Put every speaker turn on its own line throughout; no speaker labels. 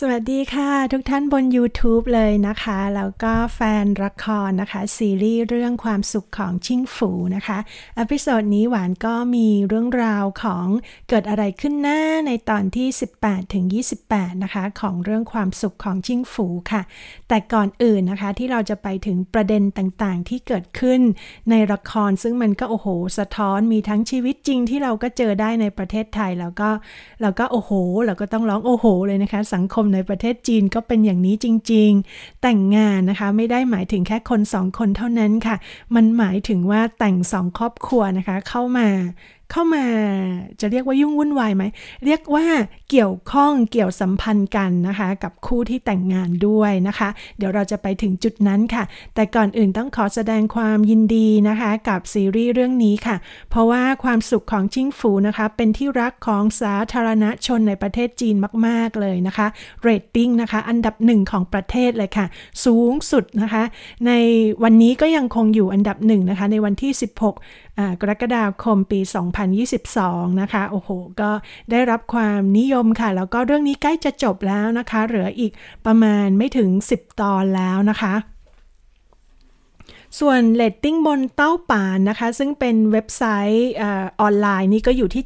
สวัสดีค่ะทุกท่านบน YouTube เลยนะคะ แล้วก็แฟนละครนะคะ ซีรีส์เรื่องความสุขของชิงฝูนะคะอพิโซดนี้หวานก็มีเรื่องราวของเกิดอะไรขึ้นหน้าในตอนที่ 18 ถึง 28 นะคะ ของเรื่องความสุขของชิงฝูค่ะ แต่ก่อนอื่นนะคะ ที่เราจะไปถึงประเด็นต่างๆที่เกิดขึ้นในละครซึ่งมันก็โอ้โห สะท้อนมีทั้งชีวิตจริงที่เราก็เจอได้ในประเทศไทย แล้วก็แล้วก็โอ้โห เราก็ต้องร้องโอ้โหเลยนะคะ สังคมมในประเทศจีนก็เป็นอย่างนี้จริง ๆ แต่งงานนะคะ ไม่ได้หมายถึงแค่คนสองคนเท่านั้นค่ะ มันหมายถึงว่าแต่งสองครอบครัวนะคะเข้ามาเข้ามาจะเรียกว่ายุ่งวุ่นวายไหมเรียกว่าเกี่ยวข้องเกี่ยวสัมพันธ์กันนะคะกับคู่ที่แต่งงานด้วยนะคะ เดี๋ยวเราจะไปถึงจุดนั้นค่ะ แต่ก่อนอื่นต้องขอแสดงความยินดีนะคะกับซีรีส์เรื่องนี้ค่ะเพราะว่าความสุขของชิงฟูนะคะ เป็นที่รักของสาธารณชนในประเทศจีนมากๆเลยนะคะเรตติ้งนะคะอันดับหนึ่งของประเทศเลยค่ะ สูงสุดนะคะ ในวันนี้ก็ยังคงอยู่อันดับหนึ่งนะคะ ในวันที่ 16กรกฎาคมปี 2022 นะคะ โอ้โห ก็ได้รับความนิยมค่ะ แล้วก็เรื่องนี้ใกล้จะจบแล้วนะคะ เหลืออีกประมาณไม่ถึง 10 ตอนแล้วนะคะส่วนเลตติ้งบนเต้าป่านนะคะซึ่งเป็นเว็บไซต์ออนไลน์นี่ก็อยู่ที่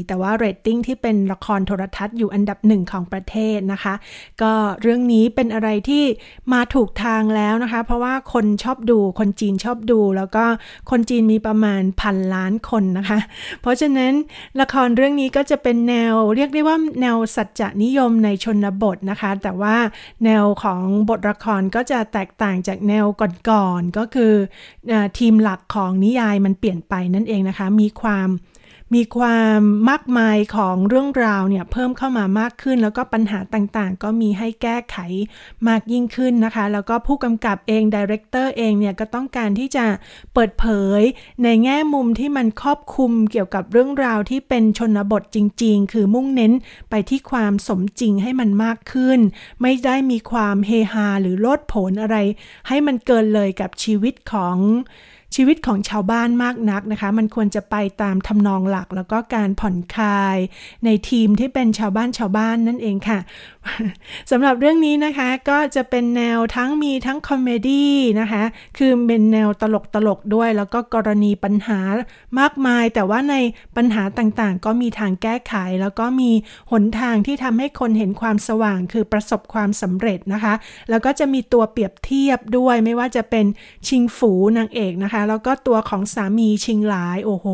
7.4 แต่ว่าเรตติ้งที่เป็นละครโทรทัศน์อยู่อันดับหนึ่งของประเทศนะคะก็เรื่องนี้เป็นอะไรที่มาถูกทางแล้วนะคะ เพราะว่าคนชอบดูคนจีนชอบดู แล้วก็คนจีนมีประมาณพันล้านคนนะคะ เพราะฉะนั้นละครเรื่องนี้ก็จะเป็นแนว เรียกได้ว่าแนวสัจจนิยมในชนบทนะคะ แต่ว่าแนวของบทละครก็จะแตกต่างจากแนวก่อนๆกก็ก็คือทีมหลักของนิยายมันเปลี่ยนไปนั่นเองนะคะมีความมีความมากมายของเรื่องราวเนี่ยเพิ่มเข้ามามากขึ้น แล้วก็ปัญหาต่างๆ ก็มีให้แก้ไขมากยิ่งขึ้นนะคะ แล้วก็ผู้กำกับเองดีเรคเตอร์ เองเนี่ยก็ต้องการที่จะเปิดเผยในแง่มุมที่มันครอบคลุมเกี่ยวกับเรื่องราวที่เป็นชนบทจริง ๆ คือมุ่งเน้นไปที่ความสมจริงให้มันมากขึ้น ไม่ได้มีความเฮฮาหรือโลดโผนอะไร ให้มันเกินเลยกับชีวิตของชีวิตของชาวบ้านมากนักนะคะ มันควรจะไปตามทำนองหลัก แล้วก็การผ่อนคลายในทีมที่เป็นชาวบ้านชาวบ้านนั่นเองค่ะสำหรับเรื่องนี้นะคะก็จะเป็นแนวทั้งมีทั้งคอมเมดี้นะคะ คือเป็นแนวตลกตลกด้วย แล้วก็กรณีปัญหามากมาย แต่ว่าในปัญหาต่างๆ ก็มีทางแก้ไข แล้วก็มีหนทางที่ทำให้คนเห็นความสว่าง คือประสบความสำเร็จนะคะ แล้วก็จะมีตัวเปรียบเทียบด้วย ไม่ว่าจะเป็นชิงฝูนางเอกนะคะแล้วก็ตัวของสามีชิงหลาย โอ้โห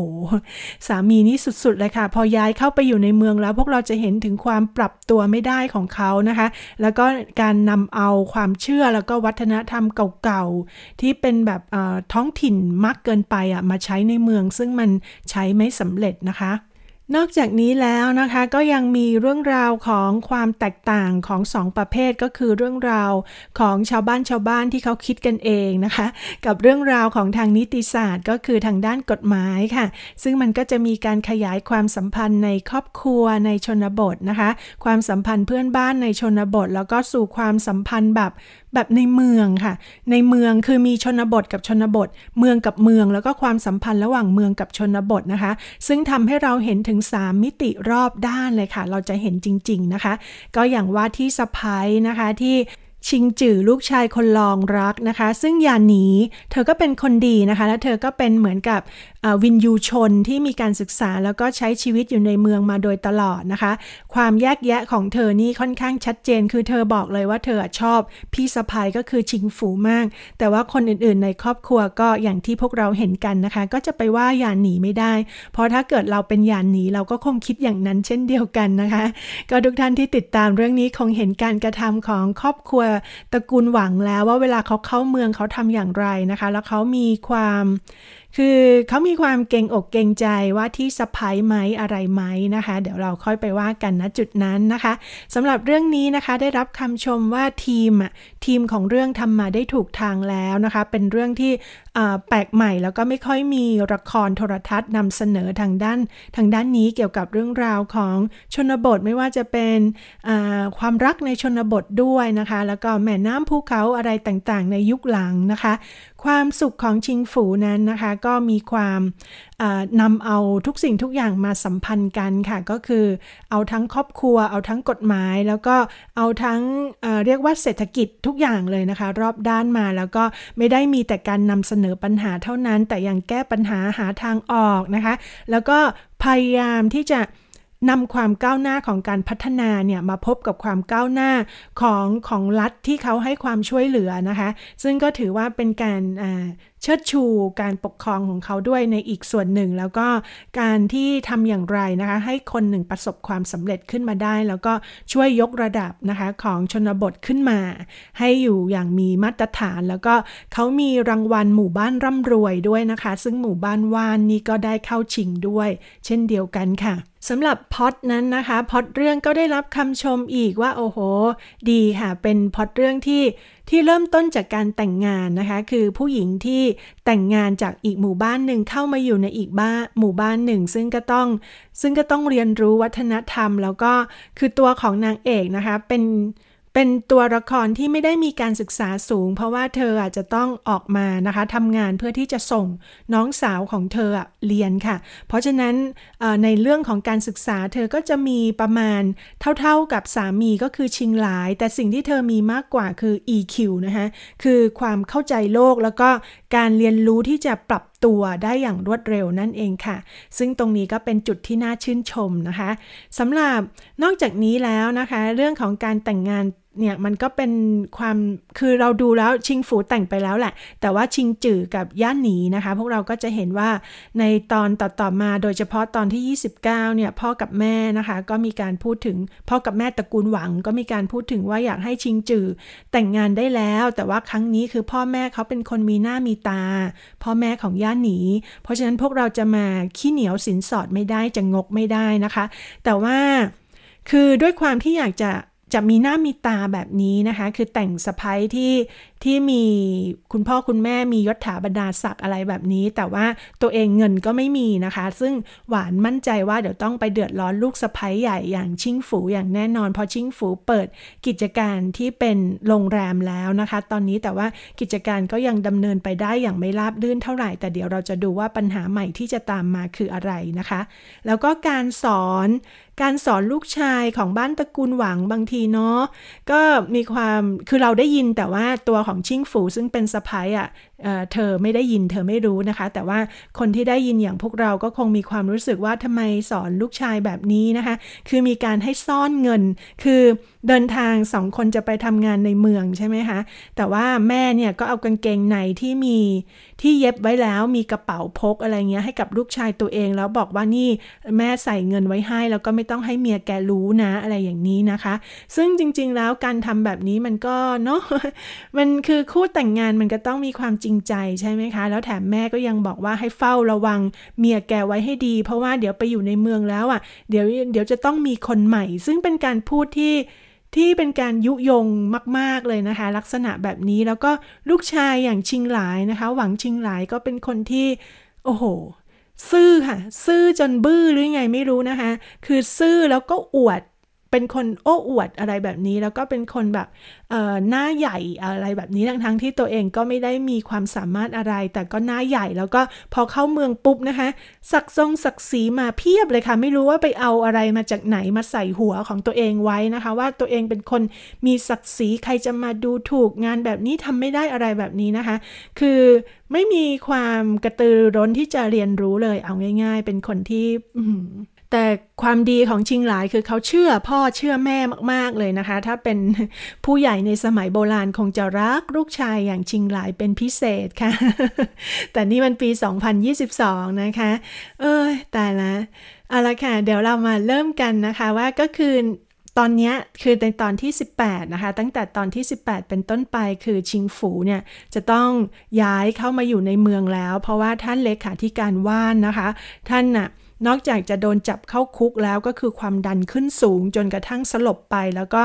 สามีนี่สุด ๆ เลยค่ะ พอย้ายเข้าไปอยู่ในเมืองแล้วพวกเราจะเห็นถึงความปรับตัวไม่ได้ของเขานะคะ แล้วก็การนำเอาความเชื่อแล้วก็วัฒนธรรมเก่าๆ ที่เป็นแบบท้องถิ่นมากเกินไปอ่ะ มาใช้ในเมืองซึ่งมันใช้ไม่สำเร็จนะคะนอกจากนี้แล้วนะคะ ก็ยังมีเรื่องราวของความแตกต่างของสองประเภทก็คือเรื่องราวของชาวบ้านชาวบ้านที่เขาคิดกันเองนะคะ กับเรื่องราวของทางนิติศาสตร์ก็คือทางด้านกฎหมายค่ะ ซึ่งมันก็จะมีการขยายความสัมพันธ์ในครอบครัวในชนบทนะคะความสัมพันธ์เพื่อนบ้านในชนบท แล้วก็สู่ความสัมพันธ์แบบแบบในเมืองค่ะ ในเมืองคือมีชนบทกับชนบท เมืองกับเมืองแล้วก็ความสัมพันธ์ระหว่างเมืองกับชนบทนะคะ ซึ่งทำให้เราเห็นถึง 3 มิติรอบด้านเลยค่ะ เราจะเห็นจริง ๆนะคะ ก็อย่างว่าที่สะพายนะคะที่ชิงจือลูกชายคนรองรักนะคะ ซึ่งยานีเธอก็เป็นคนดีนะคะและเธอก็เป็นเหมือนกับวินยูชนที่มีการศึกษาแล้วก็ใช้ชีวิตอยู่ในเมืองมาโดยตลอดนะคะ ความแยกแยะของเธอนี่ค่อนข้างชัดเจน คือเธอบอกเลยว่าเธอชอบพี่สะพายก็คือชิงฝูมาก แต่ว่าคนอื่นๆในครอบครัวก็อย่างที่พวกเราเห็นกันนะคะ ก็จะไปว่ายานีไม่ได้ เพราะถ้าเกิดเราเป็นยานีเราก็คงคิดอย่างนั้นเช่นเดียวกันนะคะก็ทุกท่านที่ติดตามเรื่องนี้คงเห็นการกระทำของครอบครัวตระกูลหวังแล้วว่าเวลาเขาเข้าเมืองเขาทำอย่างไรนะคะ แล้วเขามีความคือเขามีความเก่งอกเก่งใจว่าที่สะพ้ายไหมอะไรไหมนะคะ เดี๋ยวเราค่อยไปว่ากันนะจุดนั้นนะคะสำหรับเรื่องนี้นะคะได้รับคำชมว่า ทีมอ่ะทีมของเรื่องทำมาได้ถูกทางแล้วนะคะ เป็นเรื่องที่แปลกใหม่แล้วก็ไม่ค่อยมีละครโทรทัศน์นำเสนอทางด้าน ทางด้านนี้เกี่ยวกับเรื่องราวของชนบทไม่ว่าจะเป็นความรักในชนบทด้วยนะคะแล้วก็แม่น้ำภูเขาอะไรต่างๆ ในยุคหลังนะคะความสุขของชิงฝูนั้นนะคะก็มีความนำเอาทุกสิ่งทุกอย่างมาสัมพันธ์กันค่ะ ก็คือเอาทั้งครอบครัว เอาทั้งกฎหมาย แล้วก็เอาทั้งเรียกว่าเศรษฐกิจทุกอย่างเลยนะคะ รอบด้านมาแล้วก็ไม่ได้มีแต่การนำเสนอปัญหาเท่านั้น แต่ยังแก้ปัญหาหาทางออกนะคะแล้วก็พยายามที่จะนำความก้าวหน้าของการพัฒนาเนี่ย มาพบกับความก้าวหน้าของของรัฐที่เขาให้ความช่วยเหลือนะคะ ซึ่งก็ถือว่าเป็นการเชิดชูการปกครองของเขาด้วยในอีกส่วนหนึ่ง แล้วก็การที่ทำอย่างไรนะคะ ให้คนหนึ่งประสบความสำเร็จขึ้นมาได้ แล้วก็ช่วยยกระดับนะคะ ของชนบทขึ้นมาให้อยู่อย่างมีมาตรฐานแล้วก็เขามีรางวัลหมู่บ้านร่ำรวยด้วยนะคะ ซึ่งหมู่บ้านว่านนี้ก็ได้เข้าชิงด้วย เช่นเดียวกันค่ะสำหรับพอดนั้นนะคะพอดเรื่องก็ได้รับคำชมอีกว่าโอ้โหดีค่ะเป็นพอดเรื่องที่ที่เริ่มต้นจากการแต่งงานนะคะ คือผู้หญิงที่แต่งงานจากอีกหมู่บ้านหนึ่งเข้ามาอยู่ในอีกบ้านหมู่บ้านหนึ่งซึ่งก็ต้อง ซึ่งก็ต้องเรียนรู้วัฒนธรรม แล้วก็คือตัวของนางเอกนะคะเป็นเป็นตัวละครที่ไม่ได้มีการศึกษาสูงเพราะว่าเธออาจจะต้องออกมานะคะทำงานเพื่อที่จะส่งน้องสาวของเธอเรียนค่ะ เพราะฉะนั้นในเรื่องของการศึกษาเธอก็จะมีประมาณเท่า ๆ กับสามีก็คือชิงหลาย แต่สิ่งที่เธอมีมากกว่าคือ EQ นะคะคือความเข้าใจโลกแล้วก็การเรียนรู้ที่จะปรับตัวได้อย่างรวดเร็วนั่นเองค่ะ ซึ่งตรงนี้ก็เป็นจุดที่น่าชื่นชมนะคะสำหรับนอกจากนี้แล้วนะคะเรื่องของการแต่งงานเนี่ยมันก็เป็นความคือเราดูแล้วชิงฝูแต่งไปแล้วแหละ แต่ว่าชิงจือกับย่านหนีนะคะ พวกเราก็จะเห็นว่าในตอนต่ออมา โดยเฉพาะตอนที่ 29เนี่ยพ่อกับแม่นะคะ ก็มีการพูดถึง พ่อกับแม่ตระกูลหวัง ก็มีการพูดถึงว่าอยากให้ชิงจือแต่งงานได้แล้ว แต่ว่าครั้งนี้คือพ่อแม่เขาเป็นคนมีหน้ามีตา พ่อแม่ของย่านหนีเพราะฉะนั้นพวกเราจะมาขี้เหนียวสินสอดไม่ได้จะงกไม่ได้นะคะ แต่ว่าคือด้วยความที่อยากจะจะมีหน้ามีตาแบบนี้นะคะ คือแต่งสะพ้ายที่ที่มีคุณพ่อคุณแม่มียศถาบรรดาศักดิ์อะไรแบบนี้ แต่ว่าตัวเองเงินก็ไม่มีนะคะ ซึ่งหวานมั่นใจว่าเดี๋ยวต้องไปเดือดร้อนลูกสะพ้ายใหญ่อย่างชิงฝู อย่างแน่นอน เพราะชิงฝูเปิดกิจการที่เป็นโรงแรมแล้วนะคะ ตอนนี้แต่ว่ากิจการก็ยังดำเนินไปได้อย่างไม่ราบรื่นเท่าไหร่ แต่เดี๋ยวเราจะดูว่าปัญหาใหม่ที่จะตามมาคืออะไรนะคะ แล้วก็การสอนการสอนลูกชายของบ้านตระกูลหวังบางทีเนาะก็มีความคือเราได้ยินแต่ว่าตัวของชิงฝูซึ่งเป็นสะพ้ายอ่ะเธอไม่ได้ยินเธอไม่รู้นะคะ แต่ว่าคนที่ได้ยินอย่างพวกเราก็คงมีความรู้สึกว่าทำไมสอนลูกชายแบบนี้นะคะ คือมีการให้ซ่อนเงิน คือเดินทางสองคนจะไปทำงานในเมืองใช่ไหมคะแต่ว่าแม่เนี่ยก็เอากางเกงในที่มีที่เย็บไว้แล้วมีกระเป๋าพกอะไรเงี้ย ให้กับลูกชายตัวเอง แล้วบอกว่านี่แม่ใส่เงินไว้ให้ แล้วก็ไม่ต้องให้เมียแกรู้นะ อะไรอย่างนี้นะคะ ซึ่งจริง ๆ แล้วการทำแบบนี้มันก็เนาะมันคือคู่แต่งงานมันก็ต้องมีความจริงริงใจใช่ไหมคะ แล้วแถมแม่ก็ยังบอกว่าให้เฝ้าระวังเมียแกไว้ให้ดี เพราะว่าเดี๋ยวไปอยู่ในเมืองแล้วอะ่ะเดี๋ยว เดี๋ยวจะต้องมีคนใหม่ซึ่งเป็นการพูดที่ที่เป็นการยุยงมาก ๆเลยนะคะลักษณะแบบนี้ แล้วก็ลูกชายอย่างชิงหลายนะคะ หวังชิงหลายก็เป็นคนที่โอ้โหซื่อค่ะ ซื่อจนบื้อหรือไงไม่รู้นะคะคือซื่อแล้วก็อวดเป็นคนโอ้อวดอะไรแบบนี้แล้วก็เป็นคนแบบหน้าใหญ่อะไรแบบนี้ทั้งทั้งที่ตัวเองก็ไม่ได้มีความสามารถอะไร แต่ก็หน้าใหญ่แล้วก็พอเข้าเมืองปุ๊บนะคะ สักทรงศักดิ์ศรีมาเพียบเลยค่ะ ไม่รู้ว่าไปเอาอะไรมาจากไหนมาใส่หัวของตัวเองไว้นะคะ ว่าตัวเองเป็นคนมีศักดิ์ศรีใครจะมาดูถูกงานแบบนี้ทำไม่ได้อะไรแบบนี้นะคะ คือไม่มีความกระตือร้นที่จะเรียนรู้เลย เอาง่าย ๆ เป็นคนที่แต่ความดีของชิงหลายคือเขาเชื่อพ่อเชื่อแม่มาก ๆ เลยนะคะ ถ้าเป็นผู้ใหญ่ในสมัยโบราณคงจะรักลูกชายอย่างชิงหลายเป็นพิเศษค่ะ แต่นี่มันปี2022นะคะเอ้ยแต่ละเอาละค่ะเดี๋ยวเรามาเริ่มกันนะคะว่าก็คือตอนนี้คือในตอนที่ 18 นะคะ ตั้งแต่ตอนที่ 18 เป็นต้นไปคือชิงฝูเนี่ยจะต้องย้ายเข้ามาอยู่ในเมืองแล้ว เพราะว่าท่านเลขาธิการว่านนะคะ ท่านน่ะนอกจากจะโดนจับเข้าคุกแล้วก็คือความดันขึ้นสูงจนกระทั่งสลบไปแล้วก็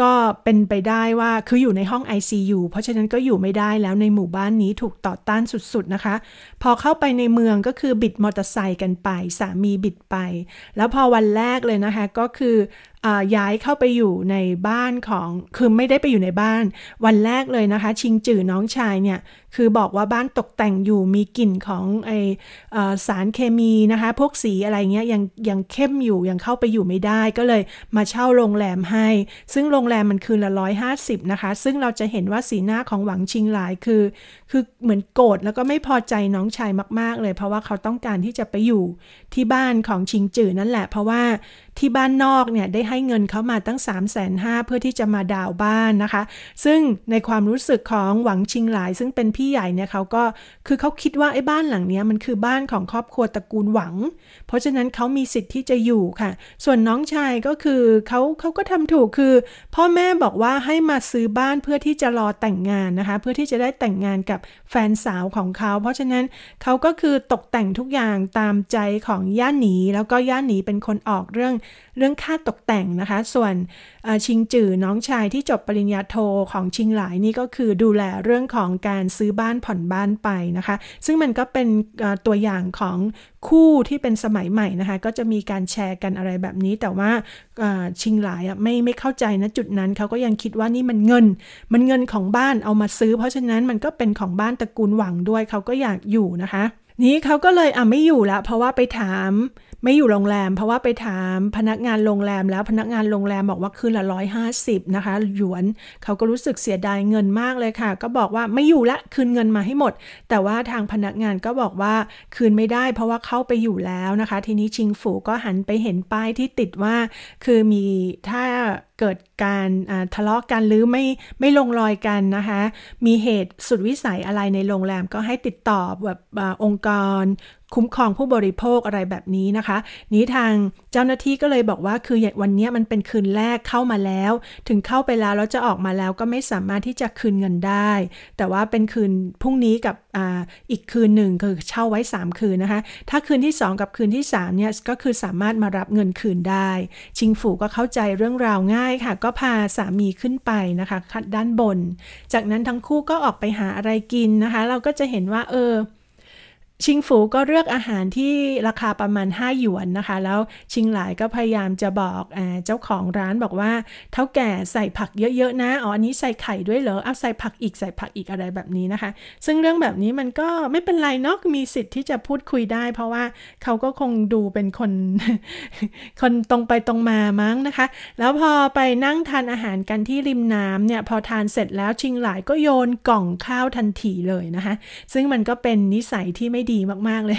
ก็เป็นไปได้ว่าคืออยู่ในห้อง ICU เพราะฉะนั้นก็อยู่ไม่ได้แล้วในหมู่บ้านนี้ถูกต่อต้านสุดๆนะคะ พอเข้าไปในเมืองก็คือบิดมอเตอร์ไซค์กันไป สามีบิดไป แล้วพอวันแรกเลยนะคะก็คือย้ายเข้าไปอยู่ในบ้านของคือไม่ได้ไปอยู่ในบ้านวันแรกเลยนะคะ ชิงจื่อน้องชายเนี่ยคือบอกว่าบ้านตกแต่งอยู่มีกลิ่นของไอสารเคมีนะคะ พวกสีอะไรเงี้ยยังยังเข้มอยู่ยังเข้าไปอยู่ไม่ได้ก็เลยมาเช่าโรงแรมให้ซึ่งโรงรงแรมมันคืนละร้อยห้าสิบนะคะ ซึ่งเราจะเห็นว่าสีหน้าของหวังชิงหลาย คือ คือเหมือนโกรธแล้วก็ไม่พอใจน้องชายมาก ๆ เลยเพราะว่าเขาต้องการที่จะไปอยู่ที่บ้านของชิงจื่อนั่นแหละเพราะว่าที่บ้านนอกเนี่ย ได้ให้เงินเขามาตั้ง 3 5 0 0 0เพื่อที่จะมาดาวบ้านนะคะ ซึ่งในความรู้สึกของหวังชิงหลาย ซึ่งเป็นพี่ใหญ่เนี่ยเขาก็คือเขาคิดว่าไอ้บ้านหลังนี้มันคือบ้านของครอบครัวตระกูลหวัง เพราะฉะนั้นเขามีสิทธิ์ที่จะอยู่ค่ะ ส่วนน้องชายก็คือเขาเขาก็ทำถูกคือ พ่อแม่บอกว่าให้มาซื้อบ้านเพื่อที่จะรอแต่งงานนะคะ เพื่อที่จะได้แต่งงานกับแฟนสาวของเขาเพราะฉะนั้นเขาก็คือตกแต่งทุกอย่างตามใจของย่าหนี แล้วก็ย่าหนีเป็นคนออกเรื่องเรื่องค่าตกแต่งนะคะ ส่วนชิงจือน้องชายที่จบปริญญาโทของชิงหลายนี่ก็คือดูแลเรื่องของการซื้อบ้านผ่อนบ้านไปนะคะ ซึ่งมันก็เป็นตัวอย่างของคู่ที่เป็นสมัยใหม่นะคะ ก็จะมีการแชร์กันอะไรแบบนี้ แต่ว่าชิงหลายไม่ไม่เข้าใจนะจุดนั้นเขาก็ยังคิดว่านี่มันเงิน มันเงินของบ้านเอามาซื้อ เพราะฉะนั้นมันก็เป็นของบ้านตระกูลหวังด้วยเขาก็อยากอยู่นะคะ นี้เขาก็เลยอ่ะไม่อยู่ละเพราะว่าไปถามไม่อยู่โรงแรมเพราะว่าไปถามพนักงานโรงแรมแล้วพนักงานโรงแรมบอกว่าคืนละร้อยห้าสิบนะคะหยวนเขาก็รู้สึกเสียดายเงินมากเลยค่ะ ก็บอกว่าไม่อยู่ละคืนเงินมาให้หมด แต่ว่าทางพนักงานก็บอกว่าคืนไม่ได้เพราะว่าเข้าไปอยู่แล้วนะคะ ทีนี้ชิงฝูก็หันไปเห็นป้ายที่ติดว่าคือมีถ้าเกิดการทะเลาะกันหรือไม่ไม่ลงรอยกันนะคะ มีเหตุสุดวิสัยอะไรในโรงแรมก็ให้ติดต่อแบบอองค์กรคุ้มครองผู้บริโภคอะไรแบบนี้นะคะ นี้ทางเจ้าหน้าที่ก็เลยบอกว่าคือยวันนี้มันเป็นคืนแรกเข้ามาแล้ว ถึงเข้าไปแล้วแล้วจะออกมาแล้วก็ไม่สามารถที่จะคืนเงินได้ แต่ว่าเป็นคืนพรุ่งนี้กับออีกคืนหนึ่งคือเช่าไว้3 คืนนะคะถ้าคืนที่ 2 กับคืนที่3เนี่ยก็คือสามารถมารับเงินคืนได้ ชิงฝูก็เข้าใจเรื่องราวง่ายค่ะ ก็พาสามีขึ้นไปนะคะด้านบน จากนั้นทั้งคู่ก็ออกไปหาอะไรกินนะคะ เราก็จะเห็นว่าเออชิงฝูก็เลือกอาหารที่ราคาประมาณ5หยวนนะคะ แล้วชิงหลายก็พยายามจะบอกเจ้าของร้านบอกว่า เท่าแก่ใส่ผักเยอะๆนะอ๋ออันนี้ใส่ไข่ด้วยเหรอเอาใส่ผักอีกใส่ผักอีกอะไรแบบนี้นะคะ ซึ่งเรื่องแบบนี้มันก็ไม่เป็นไรเนาะมีสิทธิ์ที่จะพูดคุยได้ เพราะว่าเขาก็คงดูเป็นคนคนตรงไปตรงมามั้งนะคะ แล้วพอไปนั่งทานอาหารกันที่ริมน้ำเนี่ยพอทานเสร็จแล้วชิงหลายก็โยนกล่องข้าวทันทีเลยนะคะซึ่งมันก็เป็นนิสัยที่ไม่ดีมากๆเลย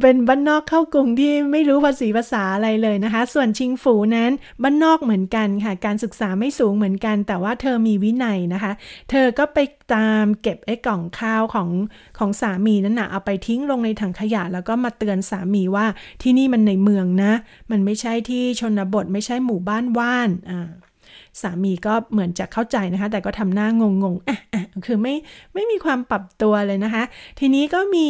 เป็นบ้านนอกเข้ากรุงที่ไม่รู้ภาษีภาษาอะไรเลยนะคะ ส่วนชิงฝูนั้นบ้านนอกเหมือนกันค่ะ การศึกษาไม่สูงเหมือนกัน แต่ว่าเธอมีวินัยนะคะ เธอก็ไปตามเก็บไอ้กล่องข้าวของของสามีนั่นนะเอาไปทิ้งลงในถังขยะ แล้วก็มาเตือนสามีว่าที่นี่มันในเมืองนะ มันไม่ใช่ที่ชนบทไม่ใช่หมู่บ้านว่านอ่าสามีก็เหมือนจะเข้าใจนะคะ แต่ก็ทำหน้างงๆอ่ะอะคือไม่ไม่มีความปรับตัวเลยนะคะ ทีนี้ก็มี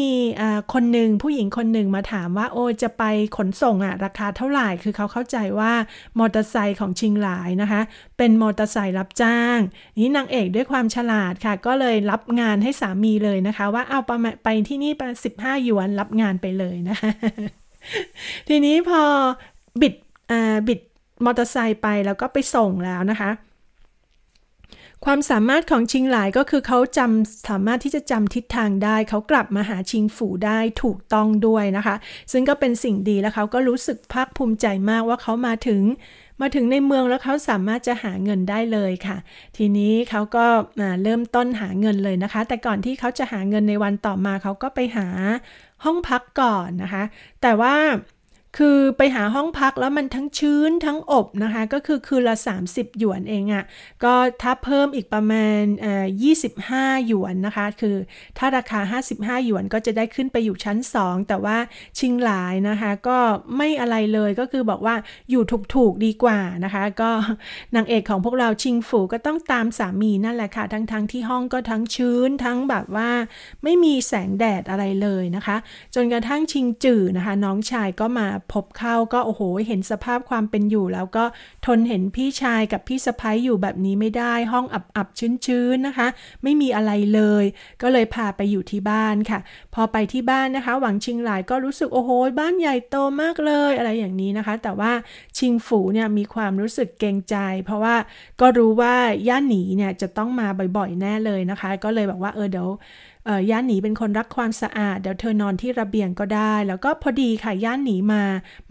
คนหนึ่งผู้หญิงคนหนึ่งมาถามว่า โอจะไปขนส่งอ่ะ ราคาเท่าไหร่คือเขาเข้าใจว่ามอเตอร์ไซค์ของชิงหลายนะคะ เป็นมอเตอร์ไซค์รับจ้างนี้นางเอกด้วยความฉลาดค่ะ ก็เลยรับงานให้สามีเลยนะคะ ว่าเอาไปไปที่นี่ไปสิบห้าหยวนรับงานไปเลยนะคะทีนี้พอบิดบิดมอเตอร์ไซค์ไปแล้วก็ไปส่งแล้วนะคะ ความสามารถของชิงหลายก็คือเขาจำสามารถที่จะจำทิศทางได้เขากลับมาหาชิงฝูได้ถูกต้องด้วยนะคะ ซึ่งก็เป็นสิ่งดีแล้วเขาก็รู้สึก ภาคภูมิใจมากว่าเขามาถึงมาถึงในเมืองแล้วเขาสามารถ จะหาเงินได้เลยค่ะ ทีนี้เขาก็เริ่มต้นหาเงินเลยนะคะ แต่ก่อนที่เขาจะหาเงินในวันต่อมาเขาก็ไปหาห้องพักก่อนนะคะ แต่ว่าคือไปหาห้องพักแล้วมันทั้งชื้นทั้งอบนะคะก็คือคืนละ 30หยวนเองอะ่ะก็ถ้าเพิ่มอีกประมาณี่า25 หยวนนะคะ คือถ้าราคา 55 หยวนก็จะได้ขึ้นไปอยู่ชั้น 2 แต่ว่าชิงหลายนะคะ ก็ไม่อะไรเลยก็คือบอกว่าอยู่ถูกๆดีกว่านะคะ ก็นางเอกของพวกเราชิงฝูก็ต้องตามสามีนั่นแหละค่ะทั้งๆทที่ห้องก็ทั้งชื้นทั้งแบบว่า ไม่มีแสงแดดอะไรเลยนะคะ จนกระทั่งชิงจื่อนะคะน้องชายก็มาพบเข้าก็โอ้โหเห็นสภาพความเป็นอยู่แล้วก็ทนเห็นพี่ชายกับพี่สะพ้ยอยู่แบบนี้ไม่ได้ ห้องอับ ๆ ชื้นๆ นะคะ ไม่มีอะไรเลย ก็เลยพาไปอยู่ที่บ้านค่ะ พอไปที่บ้านนะคะหวังชิงหลายก็รู้สึกโอ้โหบ้านใหญ่โตมากเลยอะไรอย่างนี้นะคะ แต่ว่าชิงฝูเนี่ยมีความรู้สึกเกรงใจ เพราะว่าก็รู้ว่าย่าหนีเนี่ยจะต้องมาบ่อยๆ แน่เลยนะคะ ก็เลยบอกว่าเออเดี๋ยวย่านหนีเป็นคนรักความสะอาด เดี๋ยวเธอนอนที่ระเบียงก็ได้ แล้วก็พอดีค่ะย่านหนีมา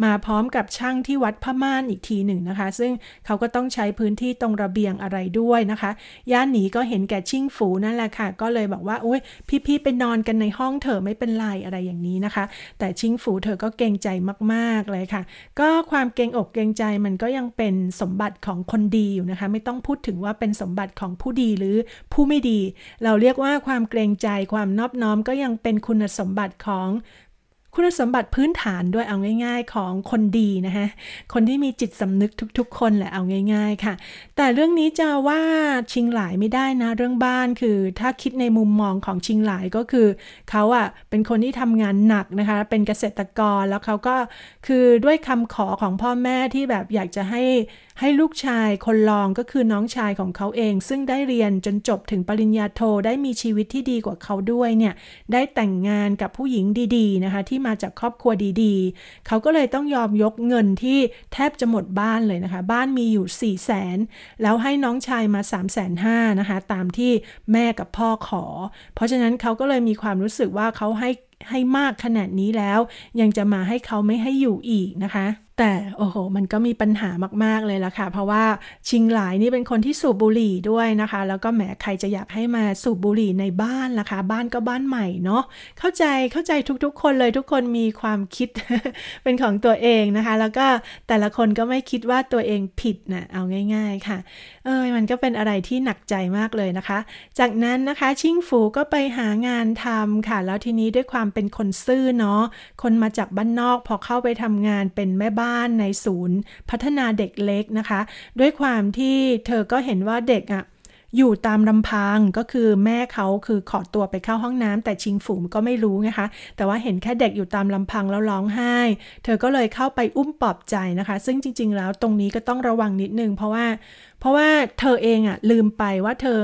มาพร้อมกับช่างที่วัดพม่านอีกทีหนึ่งนะคะ ซึ่งเขาก็ต้องใช้พื้นที่ตรงระเบียงอะไรด้วยนะคะย่านหนีก็เห็นแก่ชิ่งฝูนั่นแหละค่ะก็เลยบอกว่าอุ้ยพี่ๆไปนอนกันในห้องเธอไม่เป็นไรอะไรอย่างนี้นะคะ แต่ชิ่งฝู เธอก็เกรงใจมากๆเลยค่ะ ก็ความเกรงอกเกรงใจมันก็ยังเป็นสมบัติของคนดีอยู่นะคะ ไม่ต้องพูดถึงว่าเป็นสมบัติของผู้ดีหรือผู้ไม่ดี เราเรียกว่าความเกรงใจความนอบน้อมก็ยังเป็นคุณสมบัติของคุณสมบัติพื้นฐานด้วยเอาง่ายๆ ของคนดีนะฮะ คนที่มีจิตสำนึกทุก ๆ คนแหละเอาง่าย ๆค่ะ แต่เรื่องนี้จะว่าชิงหลายไม่ได้นะเรื่องบ้านคือถ้าคิดในมุมมองของชิงหลายก็คือเขาอ่ะเป็นคนที่ทำงานหนักนะคะเป็นเกษตรกรแล้วเขาก็คือด้วยคำขอของพ่อแม่ที่แบบอยากจะให้ให้ลูกชายคนรองก็คือน้องชายของเขาเอง ซึ่งได้เรียนจนจบถึงปริญญาโทได้มีชีวิตที่ดีกว่าเขาด้วยเนี่ยได้แต่งงานกับผู้หญิงดีๆนะคะที่ที่มาจากครอบครัวดีๆ เขาก็เลยต้องยอมยกเงินที่แทบจะหมดบ้านเลยนะคะ บ้านมีอยู่ 4 0 0 0 0นแล้วให้น้องชายมา3า0 0 0นนะคะ ตามที่แม่กับพ่อขอ เพราะฉะนั้นเขาก็เลยมีความรู้สึกว่าเขาให้ให้มากขนาดนี้แล้ว ยังจะมาให้เขาไม่ให้อยู่อีกนะคะแต่โอ้โหมันก็มีปัญหามากๆเลยล่ะค่ะ เพราะว่าชิงหลายนี่เป็นคนที่สูบบุหรี่ด้วยนะคะ แล้วก็แหมใครจะอยากให้มาสูบบุหรี่ในบ้านล่ะคะ บ้านก็บ้านใหม่เนาะเข้าใจเข้าใจทุกๆคนเลยทุกคนมีความคิดเป็นของตัวเองนะคะแล้วก็แต่ละคนก็ไม่คิดว่าตัวเองผิดนะเอาง่ายๆค่ะเออ มันก็เป็นอะไรที่หนักใจมากเลยนะคะ จากนั้นนะคะชิงฝูก็ไปหางานทำค่ะ แล้วทีนี้ด้วยความเป็นคนซื่อเนาะคนมาจากบ้านนอกพอเข้าไปทำงานเป็นแม่บ้านในศูนย์ พัฒนาเด็กเล็กนะคะ ด้วยความที่เธอก็เห็นว่าเด็กอะ่ะอยู่ตามลำพังก็คือแม่เขาคือขอตัวไปเข้าห้องน้ำแต่ชิงฝูมก็ไม่รู้นะคะ แต่ว่าเห็นแค่เด็กอยู่ตามลำพังแล้วร้องไห้ เธอก็เลยเข้าไปอุ้มปลอบใจนะคะ ซึ่งจริงๆแล้วตรงนี้ก็ต้องระวังนิดนึง เพราะว่าเพราะว่าเธอเองอะลืมไปว่าเธอ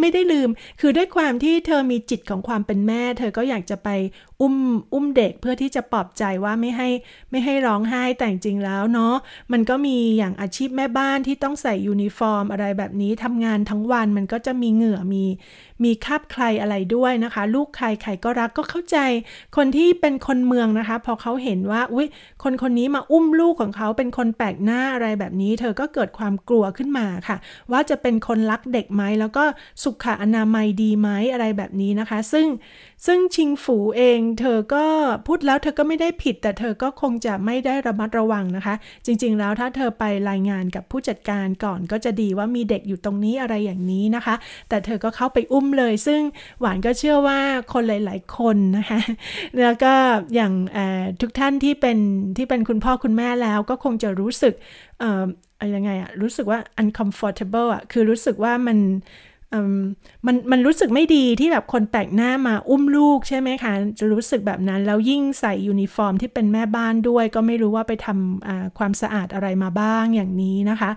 ไม่ได้ลืม คือด้วยความที่เธอมีจิตของความเป็นแม่ เธอก็อยากจะไปอุ้มอุ้มเด็กเพื่อที่จะปลอบใจว่าไม่ให้ไม่ให้ร้องไห้แต่จริงแล้วเนาะมันก็มีอย่างอาชีพแม่บ้านที่ต้องใส่ยูนิฟอร์มอะไรแบบนี้ทำงานทั้งวันมันก็จะมีเหงื่อมีมีคาบใครอะไรด้วยนะคะ ลูกใคร ใครก็รักก็เข้าใจ คนที่เป็นคนเมืองนะคะ พอเขาเห็นว่าอุ้ยคนคนนี้มาอุ้มลูกของเขาเป็นคนแปลกหน้าอะไรแบบนี้ เธอก็เกิดความกลัวขึ้นมาค่ะ ว่าจะเป็นคนรักเด็กไหมแล้วก็สุขอนามัยดีไหมอะไรแบบนี้นะคะ ซึ่งซึ่งชิงฝูเอง เธอก็พูดแล้วเธอก็ไม่ได้ผิด แต่เธอก็คงจะไม่ได้ระมัดระวังนะคะ จริง ๆแล้วถ้าเธอไปรายงานกับผู้จัดการก่อนก็จะดีว่ามีเด็กอยู่ตรงนี้อะไรอย่างนี้นะคะ แต่เธอก็เข้าไปอุ้มมเลย ซึ่งหวานก็เชื่อว่าคนหลาย ๆ คนนะคะแล้วก็อย่างทุกท่านที่เป็นที่เป็นคุณพ่อคุณแม่แล้วก็คงจะรู้สึกอะไรยังไงอะรู้สึกว่า uncomfortable อะคือรู้สึกว่ามันมันมันรู้สึกไม่ดีที่แบบคนแปลกหน้ามาอุ้มลูกใช่ไหมคะจะรู้สึกแบบนั้นแล้วยิ่งใส่ยูนิฟอร์มที่เป็นแม่บ้านด้วย ก็ไม่รู้ว่าไปทำความสะอาดอะไรมาบ้างอย่างนี้นะคะ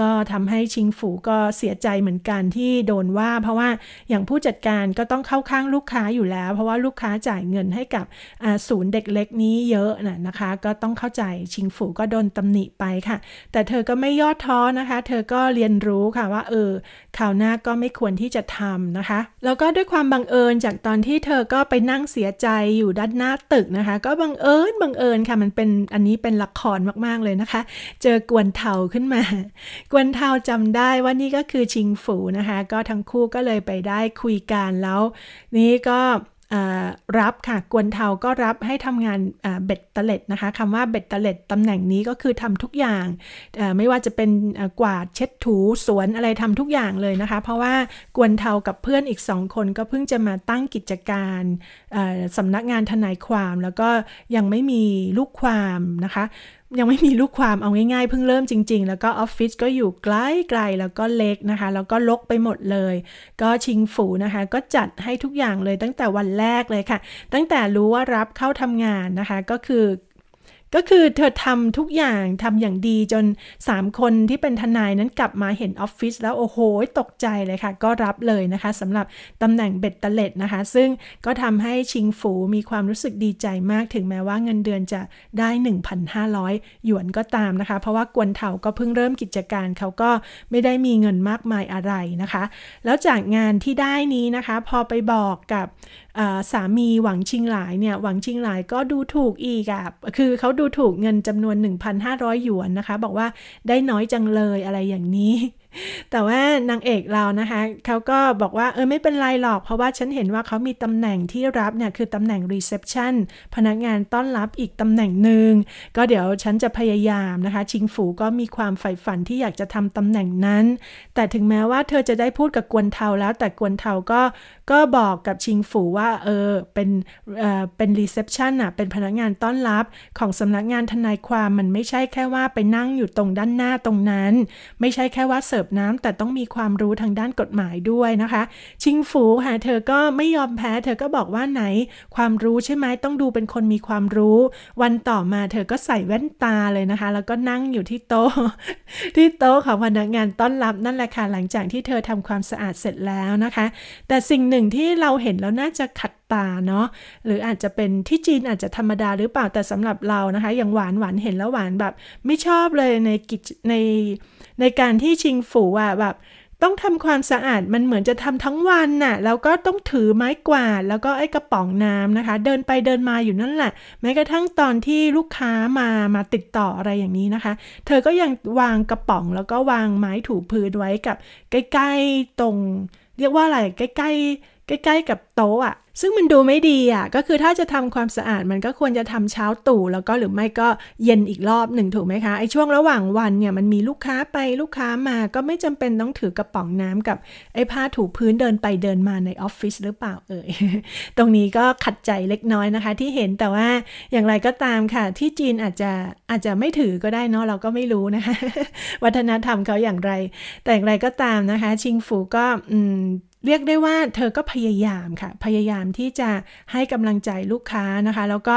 ก็ทำให้ชิงฝูก็เสียใจเหมือนกันที่โดนว่าเพราะว่าอย่างผู้จัดการก็ต้องเข้าข้างลูกค้าอยู่แล้ว เพราะว่าลูกค้าจ่ายเงินให้กับศูนย์เด็กเล็กนี้เยอะนะนะคะ ก็ต้องเข้าใจชิงฝูก็โดนตำหนิไปค่ะ แต่เธอก็ไม่ย่อท้อนะคะ เธอก็เรียนรู้ค่ะว่า เออข่าวหน้าก็ไม่ควรที่จะทำนะคะ แล้วก็ด้วยความบังเอิญจากตอนที่เธอก็ไปนั่งเสียใจอยู่ด้านหน้าตึกนะคะ ก็บังเอิญบังเอิญค่ะมันเป็นอันนี้เป็นละครมากๆเลยนะคะ เจอกวนเทาขึ้นมากวนเทาจำได้ว่านี่ก็คือชิงฝูนะคะ ก็ทั้งคู่ก็เลยไปได้คุยกันแล้ว นี่ก็รับค่ะกวนเทาก็รับให้ทำงานเบ็ดเตล็ดนะคะคำว่าเบ็ดเตล็ดตำแหน่งนี้ก็คือทำทุกอย่าง ไม่ว่าจะเป็นกวาดเช็ดถูสวนอะไรทำทุกอย่างเลยนะคะ เพราะว่ากวนเทากับเพื่อนอีกสองคนก็เพิ่งจะมาตั้งกิจการสำนักงานทนายความแล้วก็ยังไม่มีลูกความนะคะยังไม่มีลูกความเอาง่ายๆเพิ่งเริ่มจริงๆ แล้วก็ออฟฟิศก็อยู่ไกลๆแล้วก็เล็กนะคะ แล้วก็ลกไปหมดเลย ก็ชิงฝูนะคะก็จัดให้ทุกอย่างเลยตั้งแต่วันแรกเลยค่ะ ตั้งแต่รู้ว่ารับเข้าทำงานนะคะก็คือก็คือเธอทำทุกอย่างทำอย่างดีจน 3 คนที่เป็นทนายนั้นกลับมาเห็นออฟฟิศแล้วโอ้โห ตกใจเลยค่ะ ก็รับเลยนะคะสำหรับตำแหน่งเบ็ดเตล็ดนะคะ ซึ่งก็ทำให้ชิงฝูมีความรู้สึกดีใจมากถึงแม้ว่าเงินเดือนจะได้ 1,500 หยวนก็ตามนะคะ เพราะว่ากวนเถาก็เพิ่งเริ่มกิจการเขาก็ไม่ได้มีเงินมากมายอะไรนะคะ แล้วจากงานที่ได้นี้นะคะ พอไปบอกกับสามีหวังชิงหลายเนี่ย หวังชิงหลายก็ดูถูกอีกอะคือเขาดูถูกเงินจำนวน 1,500 หยวนนะคะ บอกว่าได้น้อยจังเลยอะไรอย่างนี้แต่ว่านางเอกเรานะคะเขาก็บอกว่าเออไม่เป็นไรหรอก เพราะว่าฉันเห็นว่าเขามีตำแหน่งที่รับเนี่ยคือตำแหน่งรีเซพชันพนักงานต้อนรับอีกตำแหน่งหนึ่ง ก็เดี๋ยวฉันจะพยายามนะคะ ชิงฝูก็มีความใฝ่ฝันที่อยากจะทำตำแหน่งนั้น แต่ถึงแม้ว่าเธอจะได้พูดกับกวนเทาแล้วแต่กวนเทาก็ก็บอกกับชิงฝูว่าเออเป็นเออเป็นรีเซพชันอ่ะเป็นพนักงานต้อนรับของสำนักงานทนายความมันไม่ใช่แค่ว่าไปนั่งอยู่ตรงด้านหน้าตรงนั้น ไม่ใช่แค่ว่าเสิร์ฟน้ำแต่ต้องมีความรู้ทางด้านกฎหมายด้วยนะคะ ชิงฝูค่ะเธอก็ไม่ยอมแพ้ เธอก็บอกว่าไหน ความรู้ใช่ไหมต้องดูเป็นคนมีความรู้ วันต่อมา เธอก็ใส่แว่นตาเลยนะคะ แล้วก็นั่งอยู่ที่โต๊ะที่โต๊ะของพนักงานต้อนรับนั่นแหละค่ะหลังจากที่เธอทำความสะอาดเสร็จแล้วนะคะ แต่สิ่งหนึ่งที่เราเห็นแล้วน่าจะขัดตาเนาะหรืออาจจะเป็นที่จีนอาจจะธรรมดาหรือเปล่าแต่สำหรับเรานะคะ อย่างหวานหวานเห็นแล้วหวานแบบ ไม่ชอบเลยในกิจในในการที่ชิงฝูอ่ะแบบต้องทำความสะอาดมันเหมือนจะทำทั้งวันน่ะแล้วก็ต้องถือไม้กวาดแล้วก็ไอ้กระป๋องน้ำนะคะ เดินไปเดินมาอยู่นั่นแหละแม้กระทั่งตอนที่ลูกค้ามามาติดต่ออะไรอย่างนี้นะคะ เธอก็ยังวางกระป๋องแล้วก็วางไม้ถูพื้นไว้กับใกล้ๆตรงเรียกว่าอะไร ใกล้ๆใกล้ๆกับโต๊ะอ่ะ ซึ่งมันดูไม่ดีอ่ะก็คือถ้าจะทำความสะอาดมันก็ควรจะทำเช้าตู่แล้วก็หรือไม่ก็เย็นอีกรอบหนึ่งถูกไหมคะไอ้ช่วงระหว่างวันเนี่ยมันมีลูกค้าไปลูกค้ามา ก็ไม่จำเป็นต้องถือกระป๋องน้ำกับไอ้ผ้าถูพื้นเดินไปเดินมาในออฟฟิศหรือเปล่า เอ่ยตรงนี้ก็ขัดใจเล็กน้อยนะคะ ที่เห็นแต่ว่าอย่างไรก็ตามค่ะ ที่จีนอาจจะอาจจะไม่ถือก็ได้เนาะเราก็ไม่รู้นะคะวัฒนธรรมเขาอย่างไร แต่อย่างไรก็ตามนะคะ ชิงฟูก็เรียกได้ว่าเธอก็พยายามค่ะ พยายามที่จะให้กำลังใจลูกค้านะคะ แล้วก็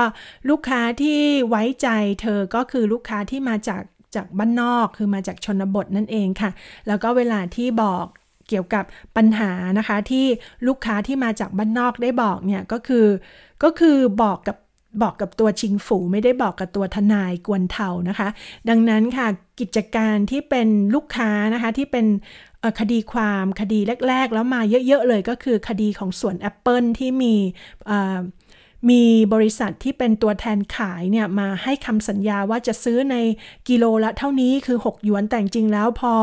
ลูกค้าที่ไว้ใจเธอก็คือลูกค้าที่มาจากจากบ้านนอกคือมาจากชนบทนั่นเองค่ะ แล้วก็เวลาที่บอกเกี่ยวกับปัญหานะคะที่ลูกค้าที่มาจากบ้านนอกได้บอกเนี่ยก็คือก็คือบอกกับบอกกับตัวชิงฝูไม่ได้บอกกับตัวทนายกวนเทานะคะ ดังนั้นค่ะกิจการที่เป็นลูกค้านะคะที่เป็นคดีความคดีแรกๆ แล้วมาเยอะๆเลยก็คือคดีของสวนแอปเปิลที่มีมีบริษัทที่เป็นตัวแทนขายเนี่ยมาให้คำสัญญาว่าจะซื้อในกิโลละเท่านี้คือ6หยวนแต่จริงแล้วพอ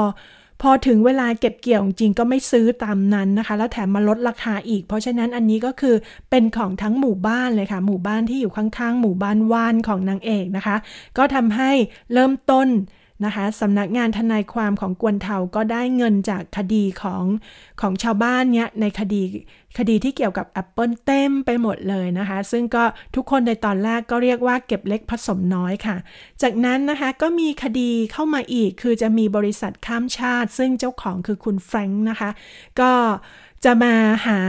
พอถึงเวลาเก็บเกี่ยวจริงก็ไม่ซื้อตามนั้นนะคะ แล้วแถมมาลดราคาอีก เพราะฉะนั้นอันนี้ก็คือเป็นของทั้งหมู่บ้านเลยค่ะ หมู่บ้านที่อยู่ข้างๆหมู่บ้านว่านของนางเอกนะคะก็ทำให้เริ่มต้นนะคะสำนักงานทนายความของกวนเทาก็ได้เงินจากคดีของ ของชาวบ้านเนี้ยในคดีคดีที่เกี่ยวกับ Apple เต็มไปหมดเลยนะคะ ซึ่งก็ทุกคนในตอนแรกก็เรียกว่าเก็บเล็กผสมน้อยค่ะ จากนั้นนะคะก็มีคดีเข้ามาอีกคือจะมีบริษัทข้ามชาติซึ่งเจ้าของคือคุณแฟรงค์นะคะ ก็จะมาหา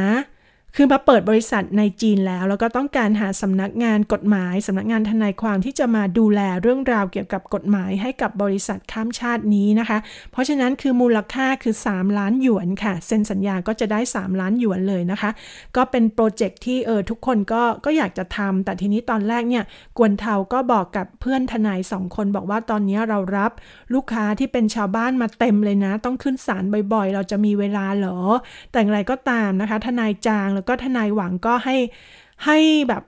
คือมาเปิดบริษัทในจีนแล้ว แล้วก็ต้องการหาสำนักงานกฎหมาย สำนักงานทนายความที่จะมาดูแลเรื่องราวเกี่ยวกับกฎหมายให้กับบริษัทข้ามชาตินี้นะคะ เพราะฉะนั้นคือมูลค่าคือ 3 ล้านหยวนค่ะเซ็นสัญญาก็จะได้ 3 ล้านหยวนเลยนะคะ ก็เป็นโปรเจกต์ที่เออทุกคนก็ก็อยากจะทำแต่ทีนี้ตอนแรกเนี่ยกวนเทา ก็บอกกับเพื่อนทนายสองคนบอกว่าตอนนี้เรารับลูกค้าที่เป็นชาวบ้านมาเต็มเลยนะ ต้องขึ้นศาลบ่อย ๆ เราจะมีเวลาเหรอแต่อะไรก็ตามนะคะ ทนายจางแล้วก็ทนายหวังก็ให้ให้แบบ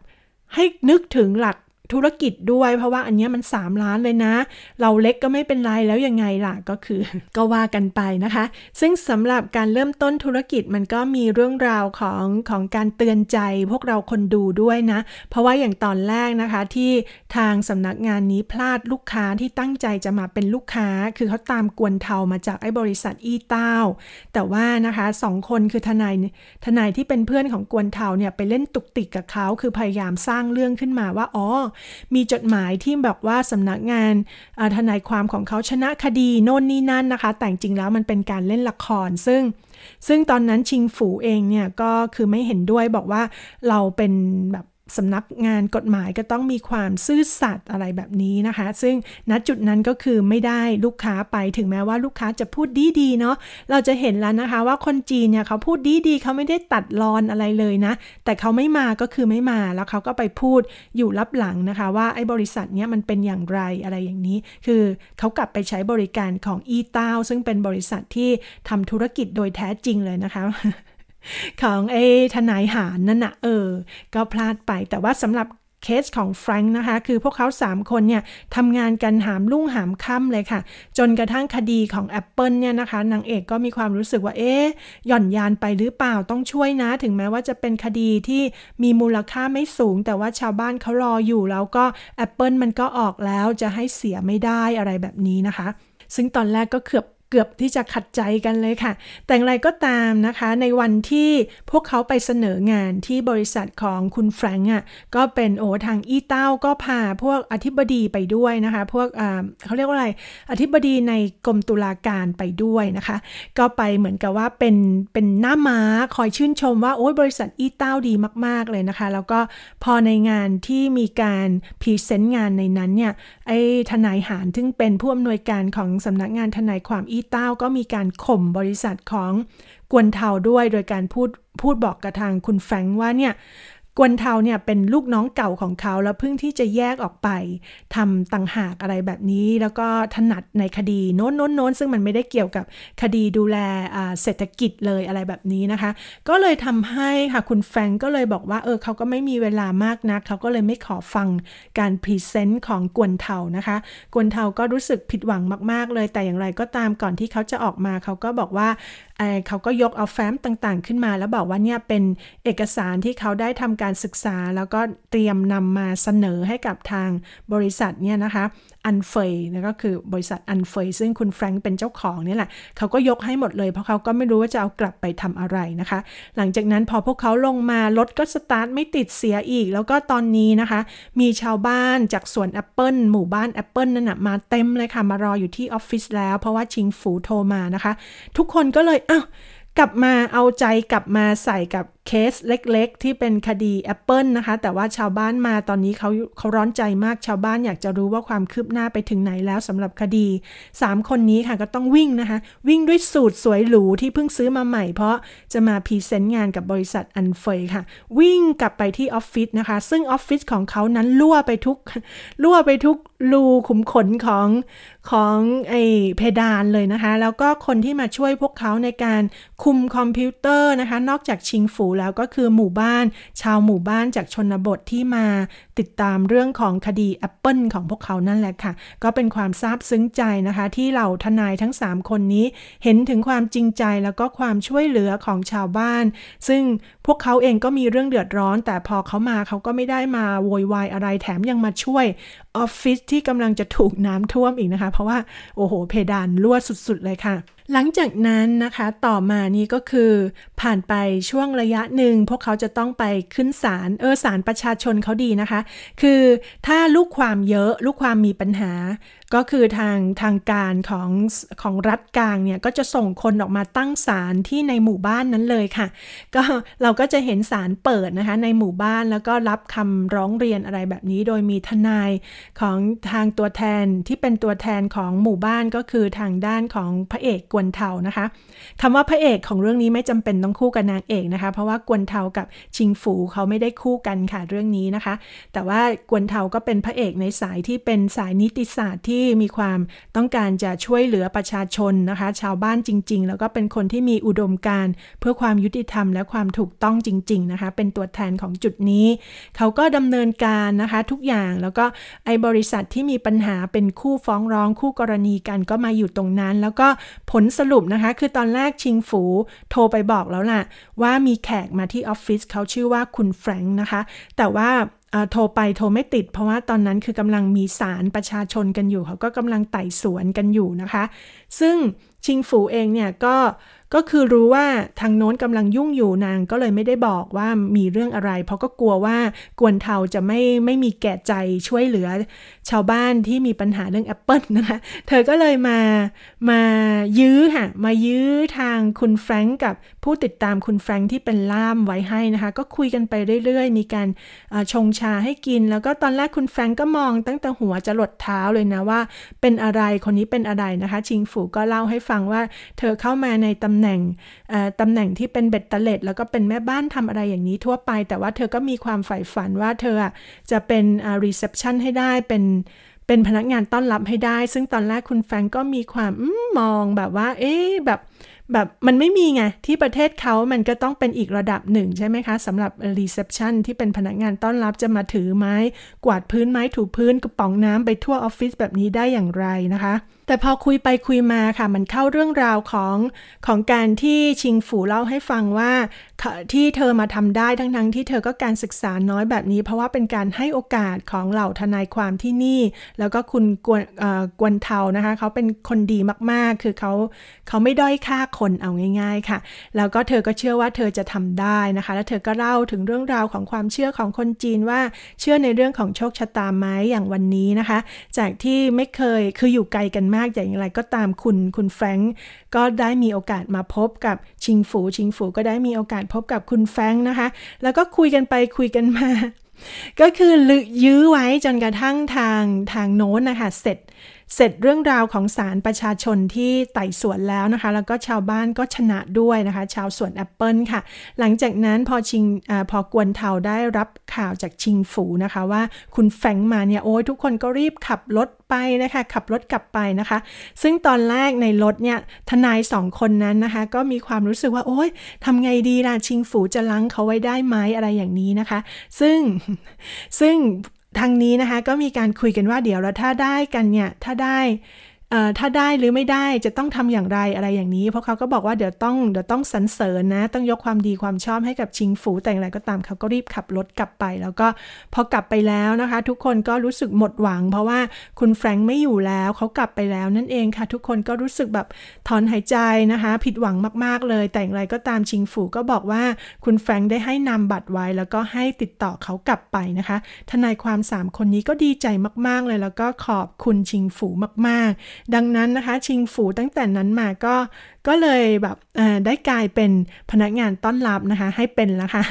ให้นึกถึงหลักธุรกิจด้วยเพราะว่าอันนี้มัน 3 ล้านเลยนะ เราเล็กก็ไม่เป็นไรแล้วยังไงล่ะก็คือก็ว่ากันไปนะคะ ซึ่งสำหรับการเริ่มต้นธุรกิจมันก็มีเรื่องราวของของการเตือนใจพวกเราคนดูด้วยนะ เพราะว่าอย่างตอนแรกนะคะที่ทางสำนักงานนี้พลาดลูกค้าที่ตั้งใจจะมาเป็นลูกค้า คือเขาตามกวนเทามาจากไอ้บริษัทอีเต้า แต่ว่านะคะสองคนคือทนายทนายที่เป็นเพื่อนของกวนเทาเนี่ยไปเล่นตุกติกกับเขาคือพยายามสร้างเรื่องขึ้นมาว่าอ๋อมีจดหมายที่แบบว่าสำนักงานทนายความของเขาชนะคดีโน่นนี่นั่นนะคะ แต่จริงแล้วมันเป็นการเล่นละครซึ่ง ซึ่งตอนนั้นชิงฝูเองเนี่ยก็คือไม่เห็นด้วยบอกว่าเราเป็นแบบสำนักงานกฎหมายก็ต้องมีความซื่อสัตย์อะไรแบบนี้นะคะ ซึ่งณจุดนั้นก็คือไม่ได้ลูกค้าไปถึงแม้ว่าลูกค้าจะพูดดีๆเนาะเราจะเห็นแล้วนะคะว่าคนจีนเนี่ยเขาพูดดีๆ เขาไม่ได้ตัดรอนอะไรเลยนะ แต่เขาไม่มาก็คือไม่มาแล้วเขาก็ไปพูดอยู่รับหลังนะคะ ว่าไอ้บริษัทเนี้ยมันเป็นอย่างไรอะไรอย่างนี้ คือเขากลับไปใช้บริการของอีเต้าซึ่งเป็นบริษัทที่ทำธุรกิจโดยแท้จริงเลยนะคะของไอ้ทนายหารนั่นนะเออ ก็พลาดไปแต่ว่าสำหรับเคสของแฟรงค์นะคะคือพวกเขา3 คนเนี่ยทำงานกันหามลุ่งหามค่ำเลยค่ะ จนกระทั่งคดีของ Apple เนี่ยนะคะนางเอกก็มีความรู้สึกว่าเอ๊ะหย่อนยานไปหรือเปล่าต้องช่วยนะ ถึงแม้ว่าจะเป็นคดีที่มีมูลค่าไม่สูง แต่ว่าชาวบ้านเขารออยู่แล้วก็ Apple มันก็ออกแล้วจะให้เสียไม่ได้อะไรแบบนี้นะคะ ซึ่งตอนแรกก็เกือบเกือบที่จะขัดใจกันเลยค่ะ แต่อย่างไรก็ตามนะคะในวันที่พวกเขาไปเสนองานที่บริษัทของคุณแฟรงก์อ่ะก็เป็นโอทางอีเต้า ก็พาพวกอธิบดีไปด้วยนะคะ พวกเขาเรียกว่าอะไรอธิบดีในกรมตุลาการไปด้วยนะคะ ก็ไปเหมือนกับว่าเป็นเป็นหน้าม้า คอยชื่นชมว่าโอ้ยบริษัทอีเต้าดีมากๆเลยนะคะ แล้วก็พอในงานที่มีการพรีเซนต์งานในนั้นเนี่ยไอ้ทนายหารซึ่งเป็นผู้อำนวยการของสำนักงานทนายความอีี่เต้าก็มีการข่มบริษัทของกวนเทาด้วยโดยการพูดพูดบอกกับทางคุณแฟงว่าเนี่ยกวนเทาเนี่ยเป็นลูกน้องเก่าของเขาแล้วเพิ่งที่จะแยกออกไปทำต่างหากอะไรแบบนี้แล้วก็ถนัดในคดีโน้นโน้นโน้นซึ่งมันไม่ได้เกี่ยวกับคดีดูแลเศรษฐกิจเลยอะไรแบบนี้นะคะ ก็เลยทำให้ค่ะคุณแฟงก็เลยบอกว่าเออเขาก็ไม่มีเวลามากนะักเขาก็เลยไม่ขอฟังการพรีเซนต์ของกวนเทานะคะ กวนเทาก็รู้สึกผิดหวังมากๆเลยแต่อย่างไรก็ตามก่อนที่เขาจะออกมาเขาก็บอกว่าเขาก็ยกเอาแฟ้มต่างๆ ขึ้นมา แล้วบอกว่าเนี่ยเป็นเอกสารที่เขาได้ทำการศึกษาแล้วก็เตรียมนำมาเสนอให้กับทางบริษัทเนี่ยนะคะอันเฟยนะก็คือบริษัทอันเฟย ซึ่งคุณแฟรงค์เป็นเจ้าของนี่แหละเขาก็ยกให้หมดเลย เพราะเขาก็ไม่รู้ว่าจะเอากลับไปทำอะไรนะคะ หลังจากนั้นพอพวกเขาลงมารถก็สตาร์ทไม่ติดเสียอีก แล้วก็ตอนนี้นะคะ มีชาวบ้านจากสวนแอปเปิลหมู่บ้านแอปเปิลนั่นนะมาเต็มเลยค่ะมารออยู่ที่ออฟฟิศแล้ว เพราะว่าชิงฝูโทรมานะคะทุกคนก็เลยเอ้ากลับมาเอาใจกลับมาใส่กับเคสเล็กๆที่เป็นคดีแอปเปิลนะคะ แต่ว่าชาวบ้านมาตอนนี้เขาเขาร้อนใจมากชาวบ้านอยากจะรู้ว่าความคืบหน้าไปถึงไหนแล้วสำหรับคดี 3 คนนี้ค่ะก็ต้องวิ่งนะคะ วิ่งด้วยสูตรสวยหรูที่เพิ่งซื้อมาใหม่ เพราะจะมาพรีเซนต์งานกับบริษัทอันเฟยค่ะ วิ่งกลับไปที่ออฟฟิศนะคะ ซึ่งออฟฟิศของเขานั้นลั่วไปทุกลั่วไปทุกรูขุมขนของของไอเพดานเลยนะคะแล้วก็คนที่มาช่วยพวกเขาในการคุมคอมพิวเตอร์นะคะ นอกจากชิงฝููแล้วก็คือหมู่บ้านชาวหมู่บ้านจากชนบทที่มาติดตามเรื่องของคดีแอปเปิลของพวกเขานั่นแหละค่ะ ก็เป็นความซาบซึ้งใจนะคะ ที่เหล่าทนายทั้ง 3 คนนี้ เห็นถึงความจริงใจแล้วก็ความช่วยเหลือของชาวบ้าน ซึ่งพวกเขาเองก็มีเรื่องเดือดร้อน แต่พอเขามาเขาก็ไม่ได้มาโวยวายอะไรแถมยังมาช่วยออฟฟิศที่กำลังจะถูกน้ำท่วมอีกนะคะ เพราะว่าโอ้โห เพดานรั่วสุดๆ เลยค่ะหลังจากนั้นนะคะต่อมานี่ก็คือผ่านไปช่วงระยะหนึ่ง พวกเขาจะต้องไปขึ้นศาลเออศาลประชาชนเขาดีนะคะ คือถ้าลูกความเยอะลูกความมีปัญหาก็คือทางทางการของของ รัฐกลางเนี่ยก็จะส่งคนออกมาตั้งศาลที่ในหมู่บ้านนั้นเลยค่ะก็เราก็จะเห็นศาลเปิดนะคะในหมู่บ้านแล้วก็รับคำร้องเรียนอะไรแบบนี้โดยมีทนายของทางตัวแทนที่เป็นตัวแทนของหมู่บ้านก็คือทางด้านของพระเอกกวนเทานะคะคำว่าพระเอกของเรื่องนี้ไม่จำเป็นต้องคู่กับนางเอกนะคะ เพราะว่ากวนเทากับชิงฝูเขาไม่ได้คู่กันค่ะเรื่องนี้นะคะ แต่ว่ากวนเทาก็เป็นพระเอกในสายที่เป็นสายนิติศาสตร์ที่ที่มีความต้องการจะช่วยเหลือประชาชนนะคะ ชาวบ้านจริง ๆ แล้วก็เป็นคนที่มีอุดมการ เพื่อความยุติธรรมและความถูกต้องจริง ๆนะคะ เป็นตัวแทนของจุดนี้ เขาก็ดำเนินการนะคะทุกอย่างแล้วก็ไอบริษัทที่มีปัญหาเป็นคู่ฟ้องร้องคู่กรณีกันก็มาอยู่ตรงนั้น แล้วก็ผลสรุปนะคะ คือตอนแรกชิงฝูโทรไปบอกแล้วล่ะ ว่ามีแขกมาที่ออฟฟิศเขาชื่อว่าคุณแฟรงค์นะคะ แต่ว่าโทรไปโทรไม่ติดเพราะว่าตอนนั้นคือกำลังมีสารประชาชนกันอยู่ เขาก็กำลังไต่สวนกันอยู่นะคะ ซึ่งชิงฝูเองเนี่ยก็ก็คือรู้ว่าทางโน้นกำลังยุ่งอยู่นางก็เลยไม่ได้บอกว่ามีเรื่องอะไร เพราะก็กลัวว่ากวนเทาจะไม่ไม่มีแก่ใจช่วยเหลือชาวบ้านที่มีปัญหาเรื่องแอปเปิลนะคะ เธอก็เลยมามายื้อค่ะ มายื้อทางคุณแฟรงก์กับผู้ติดตามคุณแฟรงก์ที่เป็นล่ามไว้ให้นะคะ ก็คุยกันไปเรื่อยๆ มีการชงชาให้กิน แล้วก็ตอนแรกคุณแฟรงก์ก็มองตั้งแต่หัวจะหลดเท้าเลยนะว่า เป็นอะไรคนนี้เป็นอะไรนะคะชิงฝูก็เล่าให้ฟังว่า เธอเข้ามาในตำแหน่งตำแหน่งที่เป็นเบ็ดเตล็ด แล้วก็เป็นแม่บ้านทำอะไรอย่างนี้ทั่วไป แต่ว่าเธอก็มีความใฝ่ฝันว่าเธอจะเป็นรีเซพชันให้ได้ เป็นเป็นพนักงานต้อนรับให้ได้ ซึ่งตอนแรกคุณแฟงก็มีความอมมองแบบว่า เอ๊แบบ แบบมันไม่มีไงที่ประเทศเขามันก็ต้องเป็นอีกระดับหนึ่งใช่ไหมคะสำหรับรีเซพชันที่เป็นพนักงานต้อนรับจะมาถือไม้กวาดพื้นไม้ถูพื้นกระป๋องน้ำไปทั่วออฟฟิศแบบนี้ได้อย่างไรนะคะแต่พอคุยไปคุยมาค่ะ มันเข้าเรื่องราวของ ของการที่ชิงฝูเล่าให้ฟังว่าที่เธอมาทำได้ทั้งทั้งที่เธอก็การศึกษาน้อยแบบนี้ เพราะว่าเป็นการให้โอกาสของเหล่าทนายความที่นี่ แล้วก็คุณกวนกวนเทานะคะเขาเป็นคนดีมากๆ คือเขาเขาไม่ด้อยค่าคนเอาง่าย ๆค่ะ แล้วก็เธอก็เชื่อว่าเธอจะทำได้นะคะ แล้วเธอก็เล่าถึงเรื่องราวของความเชื่อของคนจีนว่าเชื่อในเรื่องของโชคชะตาไหมอย่างวันนี้นะคะ จากที่ไม่เคยคืออยู่ไกลกันมากากอย่างไรก็ตามคุณคุณแฟรงก์ก็ได้มีโอกาสมาพบกับชิงฝู ชิงฝู ก็ได้มีโอกาสพบกับคุณแฟรงก์นะคะ แล้วก็คุยกันไปคุยกันมา ก็คือยื้อไว้จนกระทั่งทางทางโน้นนะคะเสร็จเสร็จเรื่องราวของศาลประชาชนที่ไต่สวนแล้วนะคะ แล้วก็ชาวบ้านก็ชนะด้วยนะคะ ชาวสวนแอปเปิลค่ะ หลังจากนั้นพอชิงอพอกวนเทาได้รับข่าวจากชิงฝูนะคะ ว่าคุณแฝงมาเนี่ยโอ้ยทุกคนก็รีบขับรถไปนะคะ ขับรถกลับไปนะคะ ซึ่งตอนแรกในรถเนี่ยทนายสองคนนั้นนะคะ ก็มีความรู้สึกว่า โอ้ยทำไงดีล่ะ ชิงฝูจะลังเขาไว้ได้ไหมอะไรอย่างนี้นะคะ ซึ่งซึ่งทางนี้นะคะก็มีการคุยกันว่าเดี๋ยวแล้วถ้าได้กันเนี่ย ถ้าได้ถ้าได้หรือไม่ได้จะต้องทำอย่างไรอะไรอย่างนี้เพราะเขาก็บอกว่าเดี๋ยวต้องเดี๋ยวต้องสรรเสริญนะต้องยกความดีความชอบให้กับชิงฝู แต่อะ่าไรก็ตามเขาก็รีบขับรถกลับไป แล้วก็พอกลับไปแล้วนะคะ ทุกคนก็รู้สึกหมดหวัง เพราะว่าคุณแฟรงค์ไม่อยู่แล้ว เขากลับไปแล้วนั่นเองค่ะ ทุกคนก็รู้สึกแบบถอนหายใจนะคะ ผิดหวังมากๆเลย แต่อะ่าไรก็ตามชิงฝูก็บอกว่าคุณแฟรงค์ได้ให้นาบัตรไว้ แล้วก็ให้ติดต่อเขากลับไปนะคะ ทนายความ3คนนี้ก็ดีใจมากๆเลยแล้วก็ขอบคุณชิงฝูมากๆดังนั้นนะคะชิงฝูตั้งแต่นั้นมาก็ก็เลยแบบได้กลายเป็นพนักงานต้อนรับนะคะให้เป็นแล้วค่ะ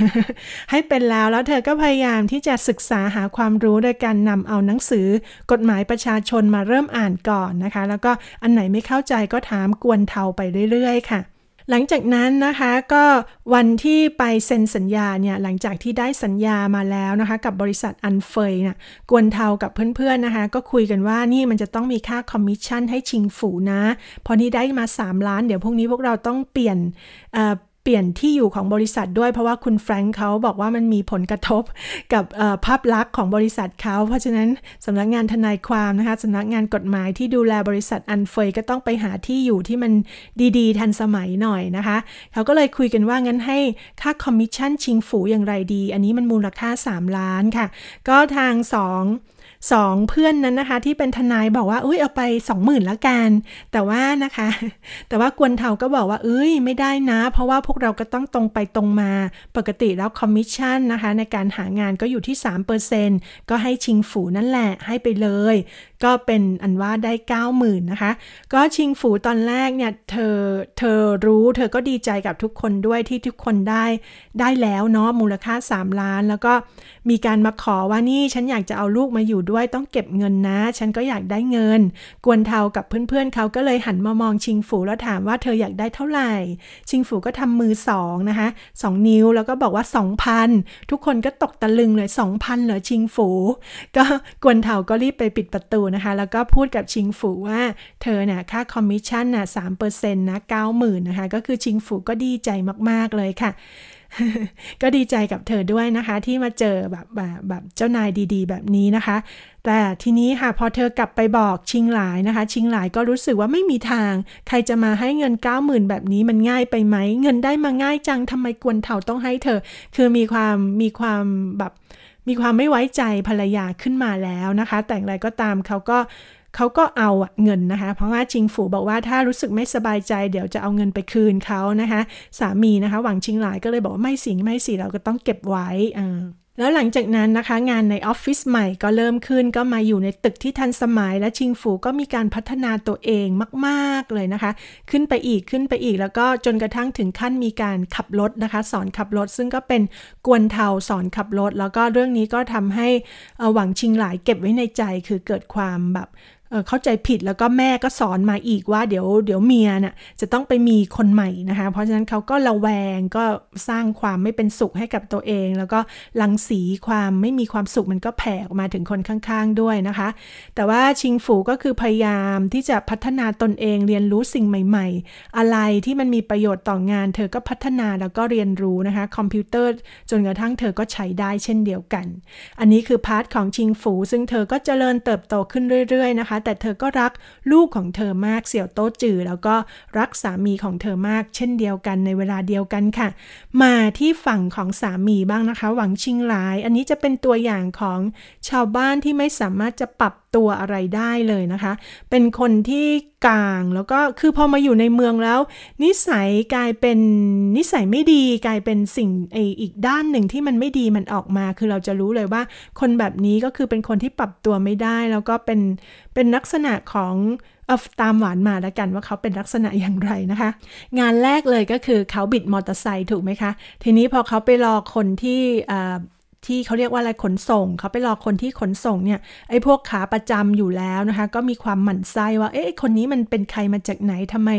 ให้เป็นแล้วแล้วเธอก็พยายามที่จะศึกษาหาความรู้โดยการนำเอาหนังสือกฎหมายประชาชนมาเริ่มอ่านก่อนนะคะ แล้วก็อันไหนไม่เข้าใจก็ถามกวนเทาไปเรื่อยๆค่ะหลังจากนั้นนะคะก็วันที่ไปเซ็นสัญญาเนี่ยหลังจากที่ได้สัญญามาแล้วนะคะกับบริษัทอันเฟยนะ่ะกวนเทากับเพื่อนๆนะคะก็คุยกันว่านี่มันจะต้องมีค่าคอมมิชชั่นให้ชิงฝูนะพอนี้ได้มา 3 ล้านเดี๋ยวพวกนี้พวกเราต้องเปลี่ยนเเปลี่ยนที่อยู่ของบริษัทด้วยเพราะว่าคุณแฟรงค์เขาบอกว่ามันมีผลกระทบกับภาพลักษณ์ของบริษัทเขาเพราะฉะนั้นสำนักงานทนายความนะคะสำนักงานกฎหมายที่ดูแลบริษัทอันเฟยก็ต้องไปหาที่อยู่ที่มันดี ๆ ทันสมัยหน่อยนะคะเขาก็เลยคุยกันว่างั้นให้ค่าคอมมิชชั่นชิงฝูอย่างไรดีอันนี้มันมูลค่า 3 ล้านค่ะ ก็ทาง 2สองเพื่อนนั้นนะคะ ที่เป็นทนายบอกว่าอุ้ยเอาไปสองหมื่แล้วกัน แต่ว่านะคะแต่ว่ากวนเทาก็บอกว่าเอ้ยไม่ได้นะ เพราะว่าพวกเราก็ต้องตรงไปตรงมา ปกติแล้วคอมมิชชั่นนะคะ ในการหางานก็อยู่ที่ 3%ก็ให้ชิงฝูนั่นแหละให้ไปเลยก็เป็นอันว่าได้ 90,000นะคะ ก็ชิงฝูตอนแรกเนี่ยเธอเธอรู้ เธอก็ดีใจกับทุกคนด้วยที่ทุกคนได้ได้แล้วเนาะมูลค่า 3 ล้าน แล้วก็มีการมาขอว่านี่ฉันอยากจะเอาลูกมาอยู่ด้วยต้องเก็บเงินนะ ฉันก็อยากได้เงิน กวนเทากับเพื่อนๆเเขาก็เลยหันมามองชิงฝู แล้วถามว่าเธออยากได้เท่าไหร่ ชิงฝูก็ทำมือสองนะคะสองนิ้วแล้วก็บอกว่า 2,000 ทุกคนก็ตกตะลึงเลย2,000เหรอชิงฝู ก็กวนเทาก็รีบไปปิดประตูนะคะ แล้วก็พูดกับชิงฝูว่าเธอเนี่ยค่าคอมมิชชั่นน่ะสามเปอร์เซ็นต์นะเก้าหมื่นนะคะ ก็คือชิงฝูก็ดีใจมาก ๆ เลยค่ะ ก็ดีใจกับเธอด้วยนะคะ ที่มาเจอแบบแบบแบบเจ้านายดีๆ แบบนี้นะคะ แต่ทีนี้ค่ะพอเธอกลับไปบอกชิงหลายนะคะ ชิงหลายก็รู้สึกว่าไม่มีทาง ใครจะมาให้เงิน 90,000แบบนี้มันง่ายไปไหม เงินได้มาง่ายจังทำไมกวนเถาต้องให้เธอ คือมีความมีความแบบมีความไม่ไว้ใจภรรยาขึ้นมาแล้วนะคะ แต่อะไรก็ตามเขาก็เขาก็เอาเงินนะคะ เพราะว่าชิงฝูบอกว่าถ้ารู้สึกไม่สบายใจเดี๋ยวจะเอาเงินไปคืนเขานะคะสามีนะคะ หวังชิงหลายก็เลยบอกว่า ไม่สิงไม่สิเราก็ต้องเก็บไว้อ่าแล้วหลังจากนั้นนะคะ งานในออฟฟิศใหม่ก็เริ่มขึ้น ก็มาอยู่ในตึกที่ทันสมัยและชิงฝูก็มีการพัฒนาตัวเองมากๆเลยนะคะ ขึ้นไปอีกขึ้นไปอีก แล้วก็จนกระทั่งถึงขั้นมีการขับรถนะคะ สอนขับรถซึ่งก็เป็นกวนเทาสอนขับรถแล้วก็เรื่องนี้ก็ทำให้หวังชิงหลายเก็บไว้ในใจคือเกิดความแบบเข้าใจผิดแล้วก็แม่ก็สอนมาอีกว่าเดี๋ยวเดี๋ยวเมียน่ะจะต้องไปมีคนใหม่นะคะ เพราะฉะนั้นเขาก็ระแวง ก็สร้างความไม่เป็นสุขให้กับตัวเอง แล้วก็ลังสีความไม่มีความสุขมันก็แผ่ออกมาถึงคนข้างๆด้วยนะคะ แต่ว่าชิงฝูก็คือ พยายามที่จะพัฒนาตนเองเรียนรู้สิ่งใหม่ๆ อะไรที่มันมีประโยชน์ต่องาน เธอก็พัฒนาแล้วก็เรียนรู้นะคะ คอมพิวเตอร์จนกระทั่งเธอก็ใช้ได้เช่นเดียวกัน อันนี้คือพาร์ทของชิงฝูซึ่งเธอก็เจริญเติบโตขึ้นเรื่อยๆนะคะแต่เธอก็รักลูกของเธอมากเสี่ยวโต๊ะจือแล้วก็รักสามีของเธอมากเช่นเดียวกันในเวลาเดียวกันค่ะ มาที่ฝั่งของสามีบ้างนะคะ หวังชิงหลาย อันนี้จะเป็นตัวอย่างของชาวบ้านที่ไม่สามารถจะปรับตัวอะไรได้เลยนะคะ เป็นคนที่กลางแล้วก็คือพอมาอยู่ในเมืองแล้ว นิสัยกลายเป็นนิสัยไม่ดีกลายเป็นสิ่งไออีกด้านหนึ่งที่มันไม่ดีมันออกมา คือเราจะรู้เลยว่า คนแบบนี้ก็คือเป็นคนที่ปรับตัวไม่ได้แล้วก็เป็นเป็นลักษณะของเอาตามหวานมาแล้วกันว่าเขาเป็นลักษณะอย่างไรนะคะ งานแรกเลยก็คือเขาบิดมอเตอร์ไซค์ถูกไหมคะทีนี้พอเขาไปรอคนที่ที่เขาเรียกว่าอะไรขนส่งเขาไปรอคนที่ขนส่งเนี่ยไอ้พวกขาประจำอยู่แล้วนะคะ ก็มีความหมั่นไส้ว่าเอ๊ะคนนี้มันเป็นใครมาจากไหนทำไม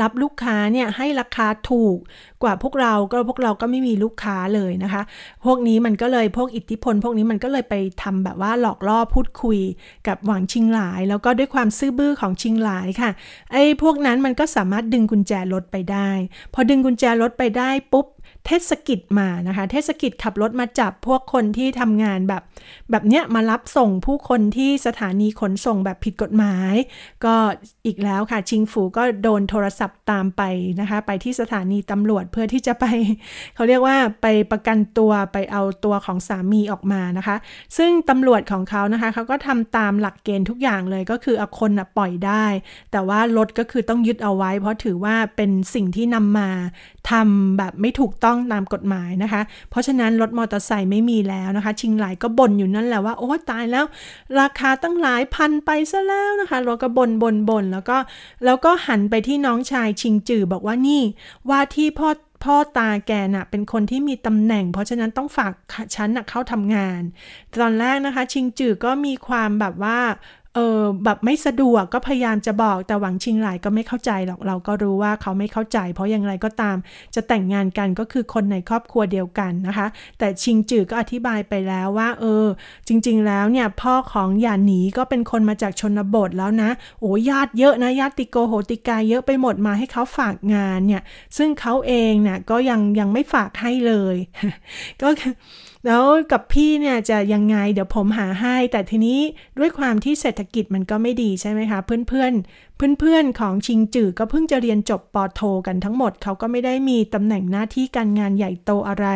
รับลูกค้าเนี่ยให้ราคาถูกกว่าพวกเรา ก็พวกเราก็ไม่มีลูกค้าเลยนะคะ พวกนี้มันก็เลยพวกอิทธิพลพวกนี้มันก็เลยไปทำแบบว่าหลอกล่อพูดคุยกับหวังชิงหลาย แล้วก็ด้วยความซื่อบื้อของชิงหลายค่ะไอ้พวกนั้นมันก็สามารถดึงกุญแจรถไปได้ พอดึงกุญแจรถไปได้ปุ๊บเทศกิจมานะคะ เทศกิจขับรถมาจับพวกคนที่ทำงานแบบ แบบเนี้ยมารับส่งผู้คนที่สถานีขนส่งแบบผิดกฎหมาย ก็อีกแล้วค่ะชิงฝูก็โดนโทรศัพท์ตามไปนะคะ ไปที่สถานีตำรวจเพื่อที่จะไปเขาเรียกว่าไปประกันตัวไปเอาตัวของสามีออกมานะคะ ซึ่งตำรวจของเขานะคะเขาก็ทำตามหลักเกณฑ์ทุกอย่างเลยก็คือเอาคนนะปล่อยได้ แต่ว่ารถก็คือต้องยึดเอาไว้ เพราะถือว่าเป็นสิ่งที่นำมาทำแบบไม่ถูกต้องต้องตามกฎหมายนะคะ เพราะฉะนั้นรถมอเตอร์ไซค์ไม่มีแล้วนะคะ ชิงหลายก็บ่นอยู่นั่นแหละว่าโอ้ตายแล้ว ราคาตั้งหลายพันไปซะแล้วนะคะเราก็บน่บนบ่นแล้วก็ แล้วก็หันไปที่น้องชายชิงจือบอกว่านี่ ว่าที่พ่อพ่อตาแกน่ะเป็นคนที่มีตำแหน่งเพราะฉะนั้นต้องฝากฉันนะเข้าทำงาน ตอนแรกนะคะ ชิงจือก็มีความแบบว่าเออแบบไม่สะดวกก็พยายามจะบอก แต่หวังชิงหลายก็ไม่เข้าใจหรอกเราก็รู้ว่าเขาไม่เข้าใจ เพราะอย่างไรก็ตาม จะแต่งงานกันก็คือคนในครอบครัวเดียวกันนะคะ แต่ชิงจือก็อธิบายไปแล้วว่า เออ จริงๆแล้วเนี่ยพ่อของหยานหนีก็เป็นคนมาจากชนบทแล้วนะโอ้ญาติเยอะนะญาติโกโหติกายเยอะไปหมดมาให้เขาฝากงานเนี่ย ซึ่งเขาเองเนี่ย ก็ยังยังไม่ฝากให้เลย ก็แล้วกับพี่เนี่ยจะยังไงเดี๋ยวผมหาให้ แต่ทีนี้ด้วยความที่เศรษฐกิจมันก็ไม่ดีใช่ไหมคะเพื่อนเพื่อนเพื่อนๆ ของชิงจือก็เพิ่งจะเรียนจบปอโทกันทั้งหมดเขาก็ไม่ได้มีตำแหน่งหน้าที่การงานใหญ่โตอะไร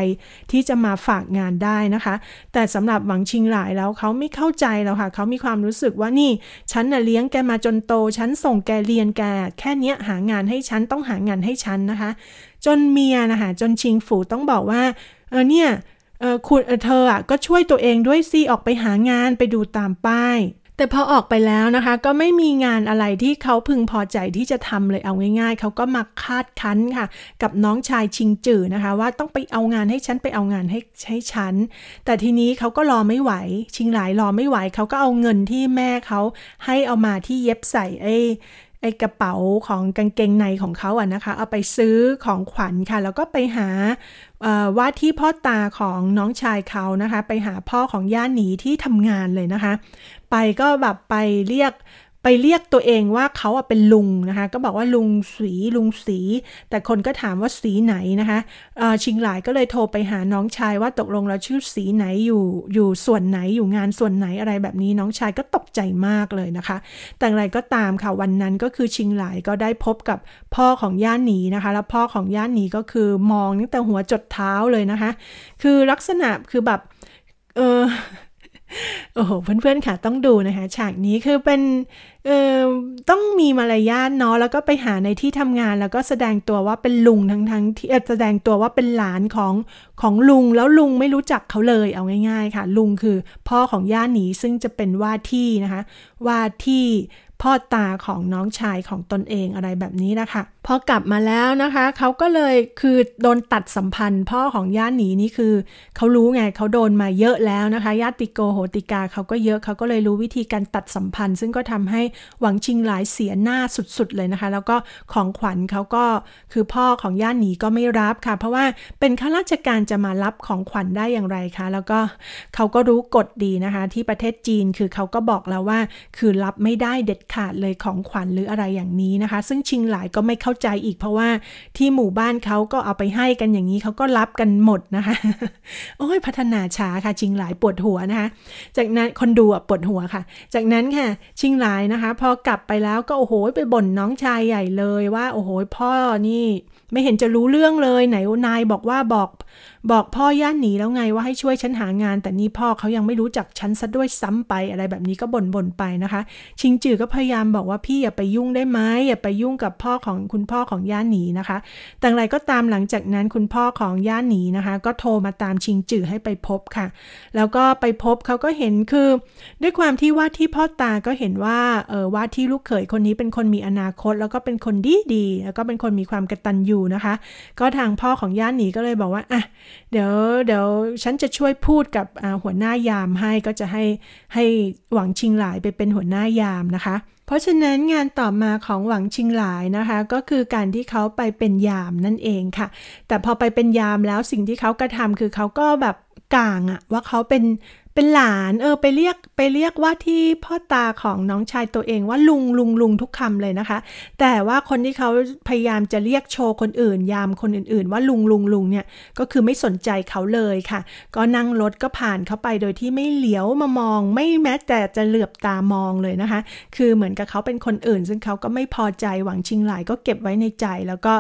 ที่จะมาฝากงานได้นะคะ แต่สำหรับหวังชิงหลายแล้วเขาไม่เข้าใจแล้วค่ะ เขามีความรู้สึกว่านี่ ฉันน่ะเลี้ยงแกมาจนโตฉันส่งแกเรียนแก แค่นี้หางานให้ฉันต้องหางานให้ฉันนะคะ จนเมียนะคะจนชิงฝูต้องบอกว่าเออเนี่ยเออคุณเธออ่ะก็ช่วยตัวเองด้วยซีออกไปหางานไปดูตามป้าย แต่พอออกไปแล้วนะคะ ก็ไม่มีงานอะไรที่เขาพึงพอใจที่จะทำเลยเอาง่ายๆเขาก็มาคาดคั้นค่ะ กับน้องชายชิงจื่อนะคะ ว่าต้องไปเอางานให้ฉันไปเอางานให้ให้ฉัน แต่ทีนี้เขาก็รอไม่ไหว ชิงหลายรอไม่ไหว เขาก็เอาเงินที่แม่เขาให้ เอามาที่เย็บใส่ไอไอกระเป๋าของกางเกงในของเขาอะนะคะ เอาไปซื้อของขวัญค่ะแล้วก็ไปหาว่าที่พ่อตาของน้องชายเขานะคะ ไปหาพ่อของย่าหนีที่ทำงานเลยนะคะ ไปก็แบบไปเรียกไปเรียกตัวเองว่าเขาเป็นลุงนะคะ ก็บอกว่าลุงสีลุงสีแต่คนก็ถามว่าสีไหนนะคะชิงหลายก็เลยโทรไปหาน้องชาย ว่าตกลงเราชื่อสีไหนอยู่อยู่ส่วนไหนอยู่งานส่วนไหนอะไรแบบนี้น้องชายก็ตกใจมากเลยนะคะ แต่อะไรก็ตามค่ะวันนั้นก็คือชิงหลายก็ได้พบกับพ่อของย่านหนีนะคะ แล้วพ่อของย่านหนีก็คือมองตั้งแต่หัวจดเท้าเลยนะคะคือลักษณะคือแบบเออโอ้โหเพื่อนๆค่ะต้องดูนะคะฉากนี้คือเป็นเออต้องมีมารยาทเนาะแล้วก็ไปหาในที่ทำงาน แล้วก็แสดงตัวว่าเป็นลุงทั้งทั้งที่แสดงตัวว่าเป็นหลานของของลุงแล้วลุงไม่รู้จักเขาเลยเอาง่ายๆค่ะ ลุงคือพ่อของย่าหนีซึ่งจะเป็นว่าที่นะคะว่าที่พ่อตาของน้องชายของตนเองอะไรแบบนี้นะคะ พอกลับมาแล้วนะคะเขาก็เลยคือโดนตัดสัมพันธ์พ่อของย่าหนีนี่คือเขารู้ไงเขาโดนมาเยอะแล้วนะคะ ญาติโกโหติกาเขาก็เยอะเขาก็เลยรู้วิธีการตัดสัมพันธ์ซึ่งก็ทำให้หวังชิงหลายเสียหน้าสุดๆ เลยนะคะ แล้วก็ของขวัญเขาก็คือพ่อของย่าหนีก็ไม่รับค่ะ เพราะว่าเป็นข้าราชการจะมารับของขวัญได้อย่างไรคะแล้วก็เขาก็รู้กฎดีนะคะ ที่ประเทศจีนคือเขาก็บอกแล้วว่าคือรับไม่ได้เด็ดขาดเลยของขวัญหรืออะไรอย่างนี้นะคะ ซึ่งชิงหลายก็ไม่เข้าใจอีกเพราะว่า ที่หมู่บ้านเขาก็เอาไปให้กันอย่างนี้เขาก็รับกันหมดนะคะโอ้ยพัฒนาช้าค่ะ ชิงหลายปวดหัวนะคะ จากนั้นคนดูปวดหัวค่ะ จากนั้นค่ะชิงหลายนะคะพอกลับไปแล้วก็โอ้โหไปบ่นน้องชายใหญ่เลย ว่าโอ้โหพ่อนี่ ไม่เห็นจะรู้เรื่องเลย ไหนนายบอกว่าบอกบอกพ่อย่านหนีแล้วไงว่าให้ช่วยฉันหางาน แต่นี่พ่อเขายังไม่รู้จักฉันซะด้วยซ้ำไปอะไรแบบนี้ก็บ่นบ่นไปนะคะ ชิงจือก็พยายามบอกว่าพี่อย่าไปยุ่งได้ไหมอย่าไปยุ่งกับพ่อของคุณพ่อของย่านหนีนะคะ แต่ไรก็ตามหลังจากนั้นคุณพ่อของย่านหนีนะคะ ก็โทรมาตามชิงจือให้ไปพบค่ะ แล้วก็ไปพบเขาก็เห็นคือ ด้วยความที่ว่าที่พ่อตาก็เห็นว่า เออว่าที่ลูกเขยคนนี้เป็นคนมีอนาคต แล้วก็เป็นคนดีดีแล้วก็เป็นคนมีความกระตันอยู่นะคะ ก็ทางพ่อของย่านหนีก็เลยบอกว่า อ่ะเดี๋ยวเดี๋ยวฉันจะช่วยพูดกับหัวหน้ายามให้ก็จะให้ให้หวังชิงหลายไปเป็นหัวหน้ายามนะคะ เพราะฉะนั้นงานต่อมาของหวังชิงหลายนะคะ ก็คือการที่เขาไปเป็นยามนั่นเองค่ะ แต่พอไปเป็นยามแล้วสิ่งที่เขากระทำคือเขาก็แบบกลางอะว่าเขาเป็นเป็นหลานเออไปเรียกไปเรียกว่าที่พ่อตาของน้องชายตัวเองว่าลุงลุงลุงทุกคำเลยนะคะ แต่ว่าคนที่เขาพยายามจะเรียกโชว์คนอื่นยามคนอื่น ๆ ว่าลุงลุงลุงเนี่ย ก็คือไม่สนใจเขาเลยค่ะ ก็นั่งรถก็ผ่านเขาไปโดยที่ไม่เหลียวมามอง ไม่แม้แต่จะเหลือบ ตามองเลยนะคะ คือเหมือนกับเขาเป็นคนอื่นซึ่งเขาก็ไม่พอใจหวังชิงหลายก็เก็บไว้ในใจแล้วก็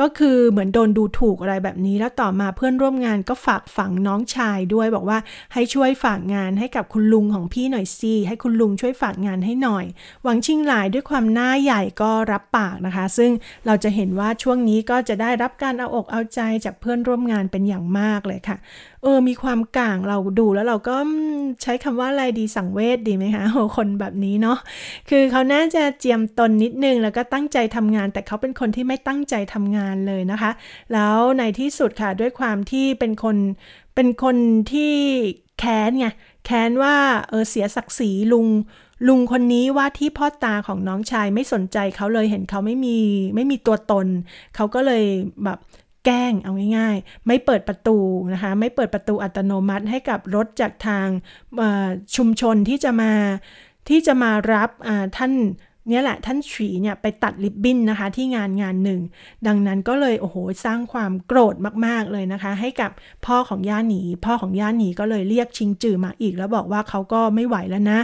ก็คือเหมือนโดนดูถูกอะไรแบบนี้ แล้วต่อมาเพื่อนร่วมงานก็ฝากฝังน้องชายด้วย บอกว่าให้ช่วยฝากงานให้กับคุณลุงของพี่หน่อยซีให้คุณลุงช่วยฝากงานให้หน่อย หวังชิงหลายด้วยความหน้าใหญ่ก็รับปากนะคะ ซึ่งเราจะเห็นว่าช่วงนี้ก็จะได้รับการเอาอกเอาใจจากเพื่อนร่วมงานเป็นอย่างมากเลยค่ะ เออมีความก่างเราดูแล้วเราก็ใช้คำว่าอะไรดีสังเวชดีไหมคะโคนแบบนี้เนาะคือเขาน่าจะเจียมตนนิดนึง แล้วก็ตั้งใจทำงาน แต่เขาเป็นคนที่ไม่ตั้งใจทำงานานเลยนะคะ แล้วในที่สุดค่ะด้วยความที่เป็นคนเป็นคนที่แค้นไงแค้นว่าเออเสียศักดิ์ศรีลุงลุงคนนี้ว่าที่พ่อตาของน้องชายไม่สนใจเขาเลยเห็นเขาไม่มีไม่มีตัวตนเขาก็เลยแบบแกล้งเอาง่าย ๆ ไม่เปิดประตูนะคะไม่เปิดประตูอัตโนมัติให้กับรถจากทางชุมชนที่จะมาที่จะมารับท่านเนี่ยแหละท่านฉีเนี่ยไปตัดลิบบิ้นนะคะที่งานงานหนึ่งดังนั้นก็เลยโอ้โหสร้างความโกรธมากๆ เลยนะคะ ให้กับพ่อของย่าหนี พ่อของย่าหนีก็เลยเรียกชิงจื่อมาอีกแล้วบอกว่าเขาก็ไม่ไหวแล้วนะ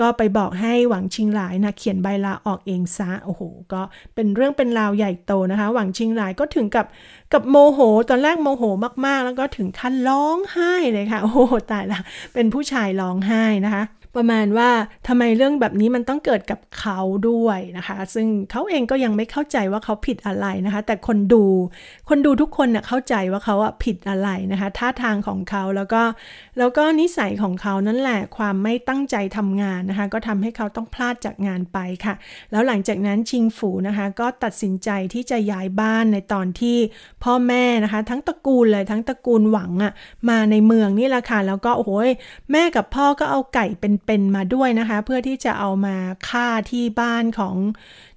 ก็ไปบอกให้หวังชิงหลายนะเขียนใบลาออกเองซะโอ้โห ก็เป็นเรื่องเป็นราวใหญ่โตนะคะ หวังชิงหลายก็ถึงกับกับโมโห ตอนแรกโมโห มากๆ แล้วก็ถึงขั้นร้องไห้เลยค่ะโอ้โหตายละเป็นผู้ชายร้องไห้นะคะประมาณว่าทำไมเรื่องแบบนี้มันต้องเกิดกับเขาด้วยนะคะ ซึ่งเขาเองก็ยังไม่เข้าใจว่าเขาผิดอะไรนะคะ แต่คนดู คนดูทุกคนเน่เข้าใจว่าเขาอะผิดอะไรนะคะ ท่าทางของเขาแล้วก็แล้วก็นิสัยของเขานั่นแหละความไม่ตั้งใจทำงานนะคะ ก็ทำให้เขาต้องพลาดจากงานไปค่ะ แล้วหลังจากนั้นชิงฝูนะคะก็ตัดสินใจที่จะย้ายบ้านในตอนที่พ่อแม่นะคะ ทั้งตระกูลเลยทั้งตระกูลหวังอะมาในเมืองนี่แหละค่ะแล้วก็โอ้โหแม่กับพ่อก็เอาไก่เป็นเป็นมาด้วยนะคะ เพื่อที่จะเอามาฆ่าที่บ้านของ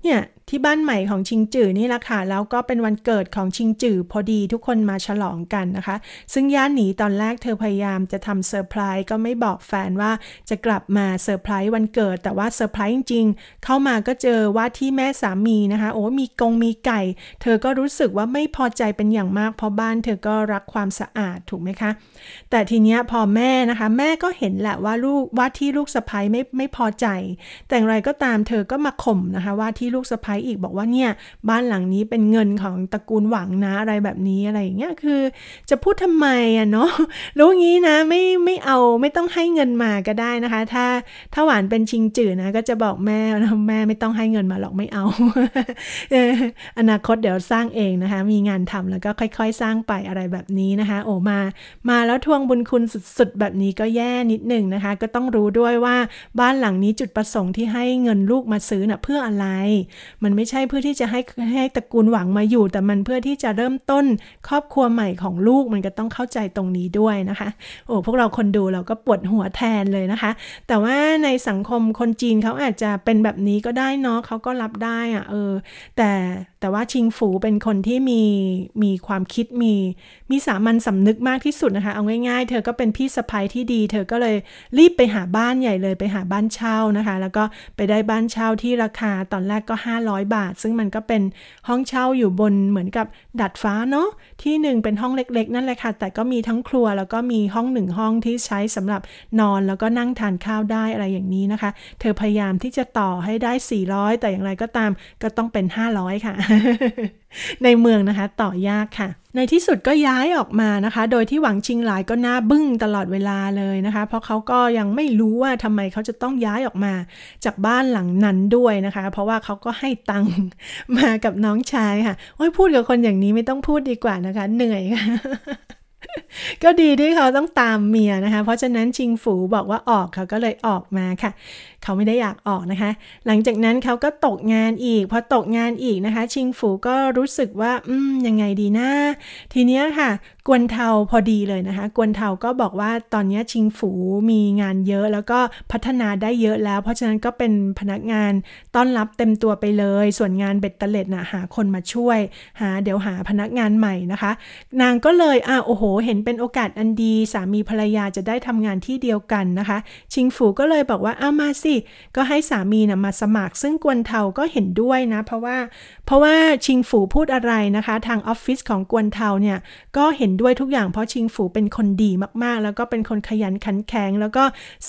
เนี่ยที่บ้านใหม่ของชิงจื่อนี่แหละค่ะแล้วก็เป็นวันเกิดของชิงจื่อพอดีทุกคนมาฉลองกันนะคะ ซึ่งย่านหนีตอนแรกเธอพยายามจะทำเซอร์ไพรส์ก็ไม่บอกแฟนว่าจะกลับมาเซอร์ไพรส์วันเกิดแต่ว่าเซอร์ไพรส์จริงๆเข้ามาก็เจอว่าที่แม่สามีนะคะโอ้มีกงมีไก่ เธอก็รู้สึกว่าไม่พอใจเป็นอย่างมาก เพราะบ้านเธอก็รักความสะอาดถูกไหมคะแต่ทีเนี้ยพอแม่นะคะแม่ก็เห็นแหละว่าลูกว่าที่ลูกสะพ้ยไม่ไม่พอใจ แต่อย่างไรก็ตามเธอก็มาข่มนะคะว่าที่ลูกสะพ้ยอีกบอกว่าเนี่ยบ้านหลังนี้เป็นเงินของตระกูลหวังนะอะไรแบบนี้อะไรอย่างเงี้ยคือ จะพูดทำไมอ่ะเนาะรู้งี้นะ ไม่ไม่เอาไม่ต้องให้เงินมาก็ได้นะคะ ถ้าถ้าหวานเป็นชิงจื่อนะ ก็จะบอกแม่นะแม่ไม่ต้องให้เงินมาหรอกไม่เอาอนาคตเดี๋ยวสร้างเองนะคะ มีงานทำแล้วก็ค่อย ๆ สร้างไปอะไรแบบนี้นะคะ โอ้มา มาแล้วทวงบุญคุณสุดๆแบบนี้ก็แย่นิดหนึ่งนะคะ ก็ต้องรู้ด้วยว่าบ้านหลังนี้จุดประสงค์ที่ให้เงินลูกมาซื้อนะ่ะ เพื่ออะไรมันันไม่ใช่เพื่อที่จะให้ให้ตระกูลหวังมาอยู่ แต่มันเพื่อที่จะเริ่มต้นครอบครัวใหม่ของลูกมันก็ต้องเข้าใจตรงนี้ด้วยนะคะ โอ้พวกเราคนดูเราก็ปวดหัวแทนเลยนะคะ แต่ว่าในสังคมคนจีนเขาอาจจะเป็นแบบนี้ก็ได้เนาะเขาก็รับได้อะเออ แต่แต่ว่าชิงฝูเป็นคนที่มีมีความคิดมีมีสามัญสำนึกมากที่สุดนะคะเอาง่ายๆเธอก็เป็นพี่สะพ้ยที่ดี เธอก็เลยรีบไปหาบ้านใหญ่เลยไปหาบ้านเช่านะคะ แล้วก็ไปได้บ้านเช่าที่ราคาตอนแรกก็ 500 บาท ซึ่งมันก็เป็นห้องเช่าอยู่บนเหมือนกับดัดฟ้าเนาะที่หนึ่งเป็นห้องเล็ก ๆ นั่นแหละค่ะ แต่ก็มีทั้งครัวแล้วก็มีห้องหนึ่งห้องที่ใช้สำหรับนอนแล้วก็นั่งทานข้าวได้อะไรอย่างนี้นะคะ เธอพยายามที่จะต่อให้ได้ 400 แต่อย่างไรก็ตามก็ต้องเป็น500ค่ะในเมืองนะคะ ต่อยากค่ะ ในที่สุดก็ย้ายออกมานะคะ โดยที่หวังชิงหลายก็หน้าบึ้งตลอดเวลาเลยนะคะ เพราะเขาก็ยังไม่รู้ว่าทำไมเขาจะต้องย้ายออกมาจากบ้านหลังนั้นด้วยนะคะ เพราะว่าเขาก็ให้ตังค์มากับน้องชายค่ะโอ้ยพูดกับคนอย่างนี้ไม่ต้องพูดดีกว่านะคะ เหนื่อยค่ะ ก็ดีที่เขาต้องตามเมียนะคะ เพราะฉะนั้นชิงฝูบอกว่าออกเขาก็เลยออกมาค่ะเขาไม่ได้อยากออกนะคะ หลังจากนั้นเขาก็ตกงานอีกพอตกงานอีกนะคะ ชิงฝูก็รู้สึกว่าอืมยังไงดีนะทีเนี้ยค่ะ กวนเทาพอดีเลยนะคะ กวนเทาก็บอกว่าตอนนี้ชิงฝูมีงานเยอะ แล้วก็พัฒนาได้เยอะแล้ว เพราะฉะนั้นก็เป็นพนักงานต้อนรับเต็มตัวไปเลย ส่วนงานเบ็ดเตล็ดนะ่ะหาคนมาช่วยหาเดี๋ยวหาพนักงานใหม่นะคะ นางก็เลยอ่าโอ้โห เห็นเป็นโอกาสอันดีสามีภรรยาจะได้ทำงานที่เดียวกันนะคะ ชิงฝูก็เลยบอกว่าเอามาสิิก็ให้สามีนะมาสมัคร ซึ่งกวนเทาก็เห็นด้วยนะ เพราะว่าเพราะว่าชิงฝูพูดอะไรนะคะ ทางออฟฟิศของกวนเทาเนี่ย ก็เห็นด้วยทุกอย่างเพราะชิงฝูเป็นคนดีมากๆ แล้วก็เป็นคนขยันขันแข็งแล้วก็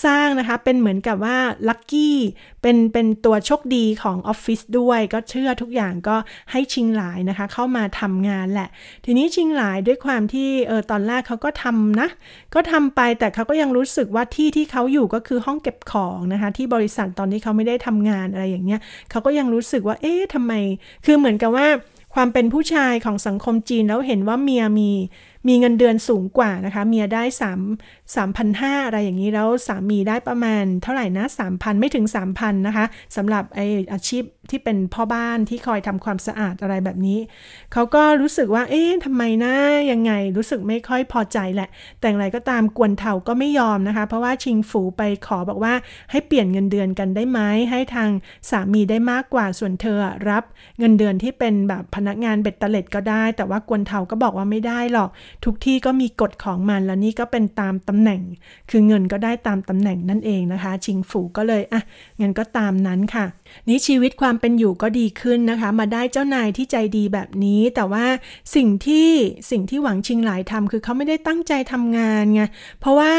สร้างนะคะเป็นเหมือนกับว่าลัคกี้เป็นเป็นตัวโชคดีของออฟฟิศด้วยก็เชื่อทุกอย่างก็ให้ชิงหลายนะคะเข้ามาทำงานแหละ ทีนี้ชิงหลายด้วยความที่เออตอนแรกเขาก็ทำนะ ก็ทำไปแต่เขาก็ยังรู้สึกว่าที่ที่เขาอยู่ก็คือห้องเก็บของนะคะที่บริษัทตอนนี้เขาไม่ได้ทำงานอะไรอย่างเงี้ยเขาก็ยังรู้สึกว่าเอ๊ะทำไม คือเหมือนกับว่าความเป็นผู้ชายของสังคมจีนแล้วเห็นว่าเมียมีมีเงินเดือนสูงกว่านะคะเมียได้สามสามพันห้าอะไรอย่างนี้แล้ว สามีได้ประมาณเท่าไหร่นะสามพันไม่ถึงสามพันนะคะสำหรับไออาชีพที่เป็นพ่อบ้านที่คอยทำความสะอาดอะไรแบบนี้ เขาก็รู้สึกว่า เอ๊ะทำไมนะยังไง รู้สึกไม่ค่อยพอใจแหละ แต่อะไรก็ตาม กวนเถาก็ไม่ยอมนะคะ เพราะว่าชิงฝูไปขอบอกว่า ให้เปลี่ยนเงินเดือนกันได้ไหมให้ทางสามีได้มากกว่า ส่วนเธอรับ เงินเดือนที่เป็นแบบพนักงานเบ็ดเตล็ดก็ได้ แต่ว่ากวนเถาก็บอกว่าไม่ได้หรอก ทุกที่ก็มีกฎของมัน แล้วนี่ก็เป็นตามตำแหน่ง คือเงินก็ได้ตามตำแหน่งนั่นเองนะคะ ชิงฝูก็เลย อ่ะ เงินก็ตามนั้นค่ะ นี้ชีวิตความความเป็นอยู่ก็ดีขึ้นนะคะ มาได้เจ้านายที่ใจดีแบบนี้ แต่ว่าสิ่งที่สิ่งที่หวังชิงหลายทำคือเขาไม่ได้ตั้งใจทำงานไงเพราะว่า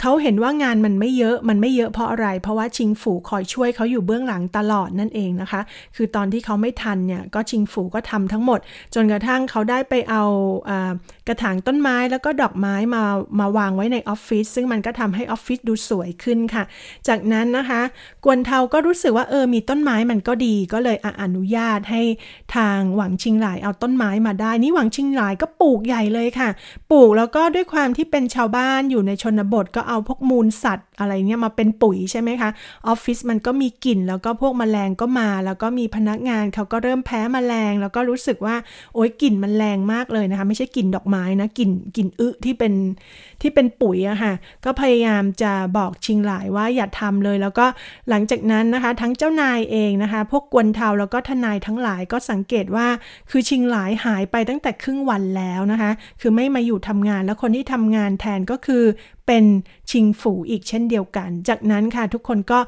เขาเห็นว่างานมันไม่เยอะ มันไม่เยอะเพราะอะไร เพราะว่าชิงฝูคอยช่วยเขาอยู่เบื้องหลังตลอดนั่นเองนะคะ คือตอนที่เขาไม่ทันเนี่ย ก็ชิงฝูก็ทำทั้งหมด จนกระทั่งเขาได้ไปเอากระถางต้นไม้แล้วก็ดอกไม้มามาวางไว้ในออฟฟิศ ซึ่งมันก็ทำให้ออฟฟิศดูสวยขึ้นค่ะ จากนั้นนะคะ กวนเทาก็รู้สึกว่าเออ มีต้นไม้มันก็ดี ก็เลยอนุญาตให้ทางหวังชิงหลายเอาต้นไม้มาได้ นี่หวังชิงหลายก็ปลูกใหญ่เลยค่ะ ปลูกแล้วก็ด้วยความที่เป็นชาวบ้านอยู่ในชนบทก็เอาพวกมูลสัตว์อะไรเนี่ยมาเป็นปุ๋ยใช่ไหมคะออฟฟิศมันก็มีกลิ่น แล้วก็พวกมแมลงก็มา แล้วก็มีพนักงานเขาก็เริ่มแพ้มแมลงแล้วก็รู้สึกว่า โอ๊ยกลิ่นมันแรงมากเลยนะคะไม่ใช่กลิ่นดอกไม้นะกลิ่นกลิ่นอึที่เป็นที่เป็นปุ๋ยอะค่ะก็พยายามจะบอกชิงหลายว่าอย่าทำเลย แล้วก็หลังจากนั้นนะคะ ทั้งเจ้านายเองนะคะ พวกกวนเทาแล้วก็ทนายทั้งหลายก็สังเกตว่า คือชิงหลายหายไปตั้งแต่ครึ่งวันแล้วนะคะ คือไม่มาอยู่ทำงาน แล้วคนที่ทำงานแทนก็คือเป็นชิงฝูอีกเช่นเดียวกัน จากนั้นค่ะทุกคนก็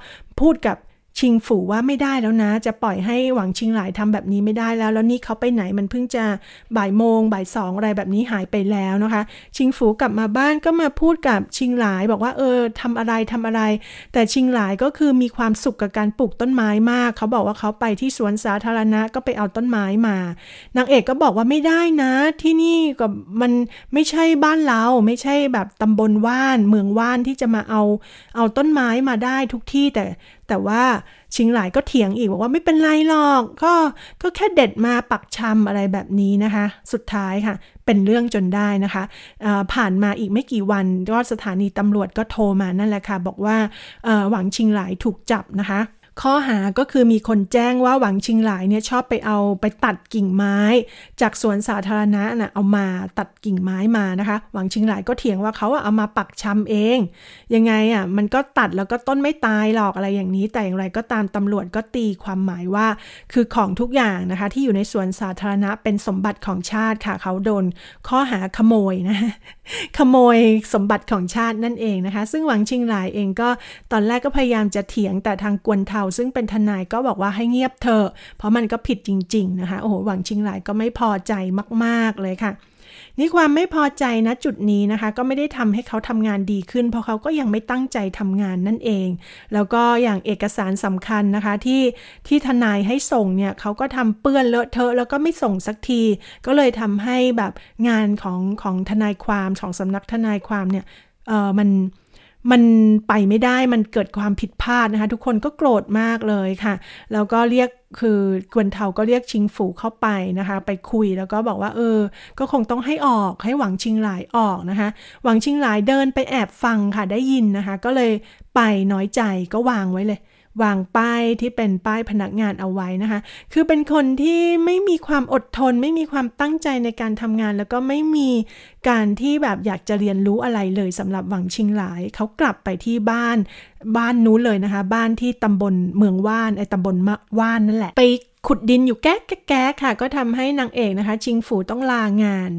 พูดกับชิงฝูว่าไม่ได้แล้วนะ จะปล่อยให้หวังชิงหลายทำแบบนี้ไม่ได้แล้ว แล้วนี่เขาไปไหนมันเพิ่งจะบ่ายโมงบ่ายสองอะไรแบบนี้หายไปแล้วนะคะ ชิงฝูกลับมาบ้านก็มาพูดกับชิงหลายบอกว่าเออทำอะไรทำอะไร แต่ชิงหลายก็คือมีความสุขกับการปลูกต้นไม้มากเขาบอกว่าเขาไปที่สวนสาธารณะก็ไปเอาต้นไม้มานางเอกก็บอกว่าไม่ได้นะ ที่นี่กับมันไม่ใช่บ้านเราไม่ใช่แบบตำบลว่านเมืองว่านที่จะมาเอา เอาต้นไม้มาได้ทุกที่แต่แต่ว่าชิงหลายก็เถียงอีกบอกว่าไม่เป็นไรหรอกก็ก็แค่เด็ดมาปักชำอะไรแบบนี้นะคะ สุดท้ายค่ะเป็นเรื่องจนได้นะคะ ผ่านมาอีกไม่กี่วันยอดสถานีตำรวจก็โทรมานั่นแหละค่ะ บอกว่าหวังชิงหลายถูกจับนะคะข้อหาก็คือมีคนแจ้งว่าหวังชิงหลายเนี่ยชอบไปเอาไปตัดกิ่งไม้ จากสวนสาธารณะนะเอามาตัดกิ่งไม้มานะคะ หวังชิงหลายก็เถียงว่าเขาเอามาปักชำเองยังไงอ่ะมันก็ตัดแล้วก็ต้นไม่ตายหรอกอะไรอย่างนี้ แต่อย่างไรก็ตามตำรวจก็ตีความหมายว่าคือของทุกอย่างนะคะที่อยู่ในสวนสาธารณะเป็นสมบัติของชาติค่ะเขาโดน ข้อหาขโมยนะขโมยสมบัติของชาตินั่นเองนะคะ ซึ่งหวังชิงหลายเองก็ตอนแรกก็พยายามจะเถียงแต่ทางกวนเทาซึ่งเป็นทนายก็บอกว่าให้เงียบเถอะ เพราะมันก็ผิดจริงๆนะคะ โอ้โห หวังชิงหลายก็ไม่พอใจมาก ๆเลยค่ะ นี่ความไม่พอใจนะจุดนี้นะคะ ก็ไม่ได้ทำให้เขาทำงานดีขึ้น เพราะเขาก็ยังไม่ตั้งใจทำงานนั่นเอง แล้วก็อย่างเอกสารสำคัญนะคะ ที่ที่ทนายให้ส่งเนี่ยเขาก็ทำเปื้อนเลอะเทอะ แล้วก็ไม่ส่งสักที ก็เลยทำให้แบบงานของของทนายความของสำนักทนายความเนี่ยเออมันมันไปไม่ได้ มันเกิดความผิดพลาดนะคะ ทุกคนก็โกรธมากเลยค่ะ แล้วก็เรียก คือกวนเทาก็เรียกชิงฝูเข้าไปนะคะ ไปคุยแล้วก็บอกว่า เออ ก็คงต้องให้ออก ให้หวังชิงหลายออกนะคะ หวังชิงหลายเดินไปแอบฟังค่ะ ได้ยินนะคะ ก็เลยไปน้อยใจก็วางไว้เลยวางป้ายที่เป็นป้ายพนักงานเอาไว้นะคะ คือเป็นคนที่ไม่มีความอดทน ไม่มีความตั้งใจในการทำงาน แล้วก็ไม่มีการที่แบบอยากจะเรียนรู้อะไรเลยสำหรับหวังชิงหลายเขากลับไปที่บ้านบ้านนู้นเลยนะคะ บ้านที่ตำบลเมืองว่านไอ้ตำบลมะว่านนั่นแหละ ไปขุดดินอยู่แก๊กแก๊กค่ะ ก็ทำให้นางเอกนะคะชิงฝูต้องลางาน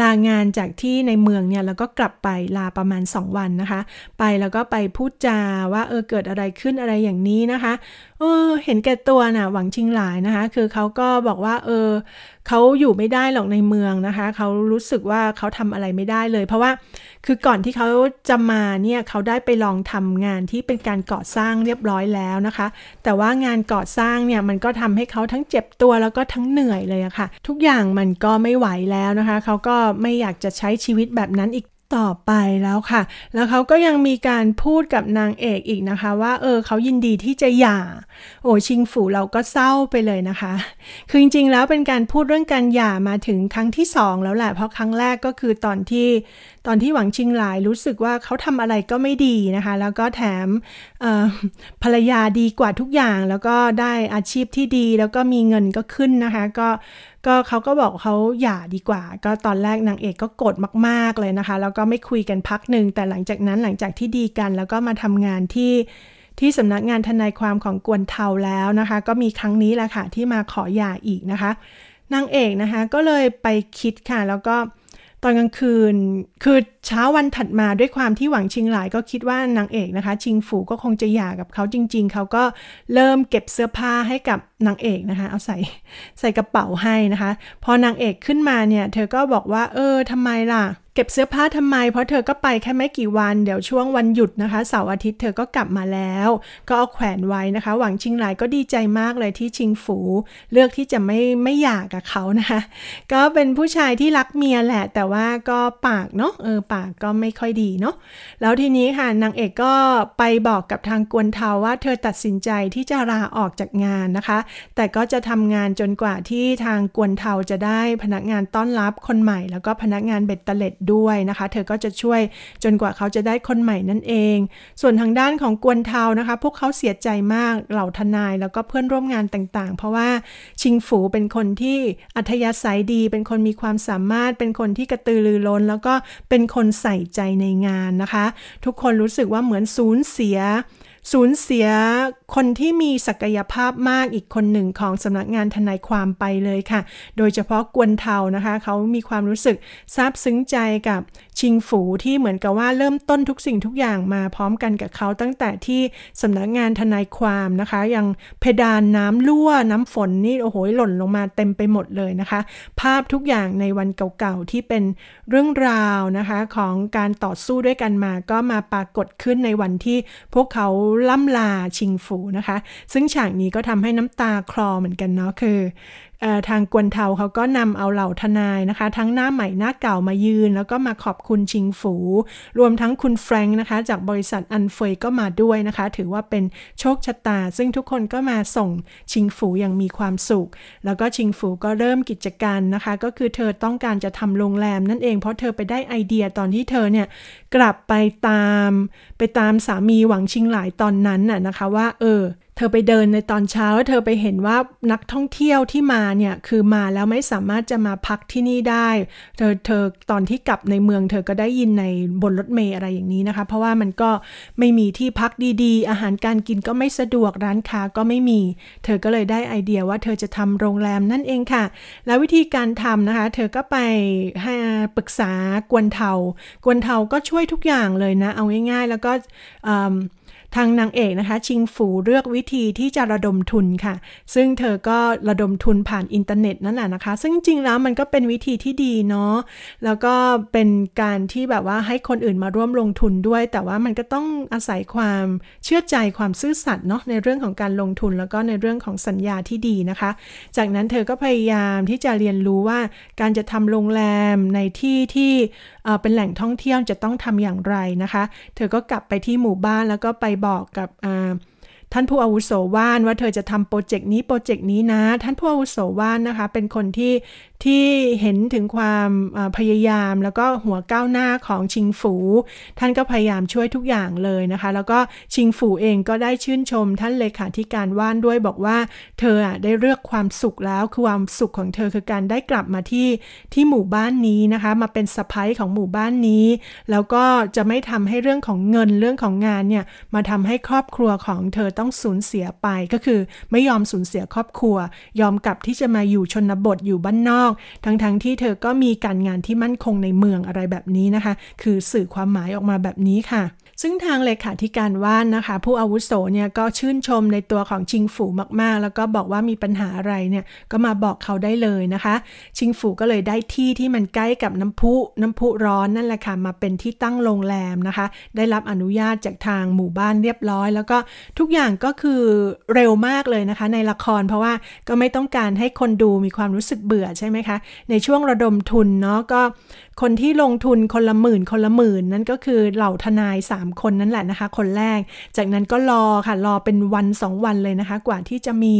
ลางานจากที่ในเมืองเนี่ยแล้วก็กลับไปลาประมาณ 2วันนะคะ ไปแล้วก็ไปพูดจาว่า เออเกิดอะไรขึ้นอะไรอย่างนี้นะคะ เออเห็นแก่ตัวนะ่ะหวังชิงหลายนะคะ คือเขาก็บอกว่าเออเขาอยู่ไม่ได้หรอกในเมืองนะคะเขารู้สึกว่าเขาทำอะไรไม่ได้เลย เพราะว่าคือก่อนที่เขาจะมาเนี่ยเขาได้ไปลองทำงานที่เป็นการก่อสร้างเรียบร้อยแล้วนะคะ แต่ว่างานก่อสร้างเนี่ยมันก็ทำให้เขาทั้งเจ็บตัวแล้วก็ทั้งเหนื่อยเลยอะคะ่ะ ทุกอย่างมันก็ไม่ไหวแล้วนะคะเขาก็ไม่อยากจะใช้ชีวิตแบบนั้นอีกต่อไปแล้วค่ะ แล้วเขาก็ยังมีการพูดกับนางเอกอีกนะคะ ว่าเออเขายินดีที่จะหย่า โอชิงฝูเราก็เศร้าไปเลยนะคะ คือจริงๆแล้วเป็นการพูดเรื่องการหย่ามาถึงครั้งที่สองแล้วแหละ เพราะครั้งแรกก็คือตอนที่ตอนที่หวังชิงหลายรู้สึกว่าเขาทำอะไรก็ไม่ดีนะคะ แล้วก็แถมภรรยาดีกว่าทุกอย่าง แล้วก็ได้อาชีพที่ดี แล้วก็มีเงินก็ขึ้นนะคะก็ก็เขาก็บอกเขาหย่าดีกว่า ก็ตอนแรกนางเอกก็โกรธมาก ๆเลยนะคะ แล้วก็ไม่คุยกันพักหนึ่งแต่หลังจากนั้นหลังจากที่ดีกันแล้วก็มาทำงานที่ที่สำนักงานทนายความของกวนเทาแล้วนะคะ ก็มีครั้งนี้แหละค่ะที่มาขอหย่าอีกนะคะนางเอกนะคะ ก็เลยไปคิดค่ะแล้วก็อนกลางคืน คือเช้าวันถัดมาด้วยความที่หวังชิงหลายก็คิดว่านางเอกนะคะ ชิงฝูก็คงจะหย่ากับเขาจริง ๆ เขาก็เริ่มเก็บเสื้อผ้าให้กับนางเอกนะคะ เอาใส่ใส่กระเป๋าให้นะคะ พอนางเอกขึ้นมาเนี่ย เธอก็บอกว่าเออทำไมล่ะเเก็บเสื้อผ้าทำไม เพราะเธอก็ไปแค่ไม่กี่วัน เดี๋ยวช่วงวันหยุดนะคะเสาร์อาทิตย์เธอก็กลับมาแล้ว ก็เอาแขวนไว้นะคะ หวังชิงหลายก็ดีใจมากเลยที่ชิงฝู เลือกที่จะไม่ไม่อยากกับเขานะคะก็เป็นผู้ชายที่รักเมียแหละ แต่ว่าก็ปากเนาะ เออปากก็ไม่ค่อยดีเนาะ แล้วทีนี้ค่ะนางเอกก็ไปบอกกับทางกวนเทาว่าเธอตัดสินใจที่จะลาออกจากงานนะคะ แต่ก็จะทำงานจนกว่าที่ทางกวนเทาจะได้พนักงานต้อนรับคนใหม่ แล้วก็พนักงานเบ็ดเตล็ดด้วยนะคะ เธอก็จะช่วยจนกว่าเขาจะได้คนใหม่นั่นเอง ส่วนทางด้านของกวนเทานะคะ พวกเขาเสียใจมาก เหล่าทนายแล้วก็เพื่อนร่วมงานต่าง ๆ เพราะว่าชิงฝูเป็นคนที่อัธยาศัยดี เป็นคนมีความสามารถ เป็นคนที่กระตือรือร้น แล้วก็เป็นคนใส่ใจในงานนะคะ ทุกคนรู้สึกว่าเหมือนสูญเสียสูญเสียคนที่มีศักยภาพมากอีกคนหนึ่งของสำนักงานทนายความไปเลยค่ะ โดยเฉพาะกวนเทานะคะ เขามีความรู้สึกซาบซึ้งใจกับชิงฝูที่เหมือนกับว่าเริ่มต้นทุกสิ่งทุกอย่างมาพร้อมกันกับเขาตั้งแต่ที่สำนักงานทนายความนะคะยังเพดานน้ำรั่วน้ำฝนนี่โอ้โหหล่นลงมาเต็มไปหมดเลยนะคะ ภาพทุกอย่างในวันเก่าๆ ที่เป็นเรื่องราวนะคะของการต่อสู้ด้วยกันมา ก็มาปรากฏขึ้นในวันที่พวกเขาล่ำลาชิงฝูนะคะ ซึ่งฉากนี้ก็ทำให้น้ำตาคลอเหมือนกันเนาะคือทางกวนเทาเขาก็นำเอาเหล่าทนายนะคะ ทั้งหน้าใหม่หน้าเก่ามายืนแล้วก็มาขอบคุณชิงฝู รวมทั้งคุณแฟรงค์นะคะ จากบริษัทอันเฟยก็มาด้วยนะคะ ถือว่าเป็นโชคชะตา ซึ่งทุกคนก็มาส่งชิงฝูอย่างมีความสุข แล้วก็ชิงฝูก็เริ่มกิจการนะคะ ก็คือเธอต้องการจะทำโรงแรมนั่นเองเพราะเธอไปได้ไอเดียตอนที่เธอเนี่ยกลับไปตาม ไปตามสามีหวังชิงหลายตอนนั้นน่ะนะคะว่า เออเธอไปเดินในตอนเช้าแล้วเธอไปเห็นว่านักท่องเที่ยวที่มาเนี่ยคือมาแล้วไม่สามารถจะมาพักที่นี่ได้ เธอเธอตอนที่กลับในเมือง เธอก็ได้ยินในบนรถเมย์อะไรอย่างนี้นะคะ เพราะว่ามันก็ไม่มีที่พักดีๆ อาหารการกินก็ไม่สะดวกร้านค้าก็ไม่มี เธอก็เลยได้ไอเดียว่าเธอจะทำโรงแรมนั่นเองค่ะ แล้ววิธีการทำนะคะ เธอก็ไปให้ปรึกษากวนเทา กวนเทาก็ช่วยทุกอย่างเลยนะ เอาง่ายๆ แล้วก็ทางนางเอกนะคะชิงฝูเลือกวิธีที่จะระดมทุนค่ะ ซึ่งเธอก็ระดมทุนผ่านอินเทอร์เน็ตนั่นแหละนะคะซึ่งจริงแล้วมันก็เป็นวิธีที่ดีเนาะ แล้วก็เป็นการที่แบบว่าให้คนอื่นมาร่วมลงทุนด้วย แต่ว่ามันก็ต้องอาศัยความเชื่อใจความซื่อสัตย์เนาะในเรื่องของการลงทุนแล้วก็ในเรื่องของสัญญาที่ดีนะคะ จากนั้นเธอก็พยายามที่จะเรียนรู้ว่าการจะทำโรงแรมในที่ที่เป็นแหล่งท่องเที่ยวจะต้องทำอย่างไรนะคะ เธอก็กลับไปที่หมู่บ้านแล้วก็ไปบอกกับท่านผู้อาวุโสว่านว่าเธอจะทำโปรเจกต์นี้โปรเจกต์นี้นะ ท่านผู้อาวุโสว่านนะคะ เป็นคนที่ที่เห็นถึงความพยายามแล้วก็หัวก้าวหน้าของชิงฝู ท่านก็พยายามช่วยทุกอย่างเลยนะคะ แล้วก็ชิงฝูเองก็ได้ชื่นชมท่านเลขาธิการว่านด้วยบอกว่าเธอได้เลือกความสุขแล้วคือความสุขของเธอคือการได้กลับมาที่ที่หมู่บ้านนี้นะคะ มาเป็นสะพ้ายของหมู่บ้านนี้ แล้วก็จะไม่ทำให้เรื่องของเงินเรื่องของงานเนี่ย มาทำให้ครอบครัวของเธอต้องสูญเสียไป ก็คือไม่ยอมสูญเสียครอบครัว ยอมกลับที่จะมาอยู่ชนบทอยู่บ้านนอกอกทั้งๆทที่เธอก็มีการงานที่มั่นคงในเมืองอะไรแบบนี้นะคะ คือสื่อความหมายออกมาแบบนี้ค่ะซึ่งทางเลขาธิการว่านนะคะผู้อาวุโสเนี่ยก็ชื่นชมในตัวของ ชิงฝูมากๆแล้วก็บอกว่ามีปัญหาอะไรเนี่ยก็มาบอกเขาได้เลยนะคะ ชิงฝูก็เลยได้ที่ที่มันใกล้กับน้ำพุน้ำพุร้อน นั่นแหละค่ะมาเป็นที่ตั้งโรงแรมนะคะได้รับอนุญาตจากทางหมู่บ้านเรียบร้อย แล้วก็ทุกอย่างก็คือเร็วมากเลยนะคะ ในละครเพราะว่าก็ไม่ต้องการให้คนดูมีความรู้สึกเบื่อใช่ไหมคะในช่วงระดมทุนเนาะก็คนที่ลงทุนคนละหมื่นคนละหมื่นนั่นก็คือเหล่าทนาย3 3คนนั่นแหละนะคะคนแรก จากนั้นก็รอค่ะ รอเป็นวัน 2 วันเลยนะคะ กว่าที่จะมี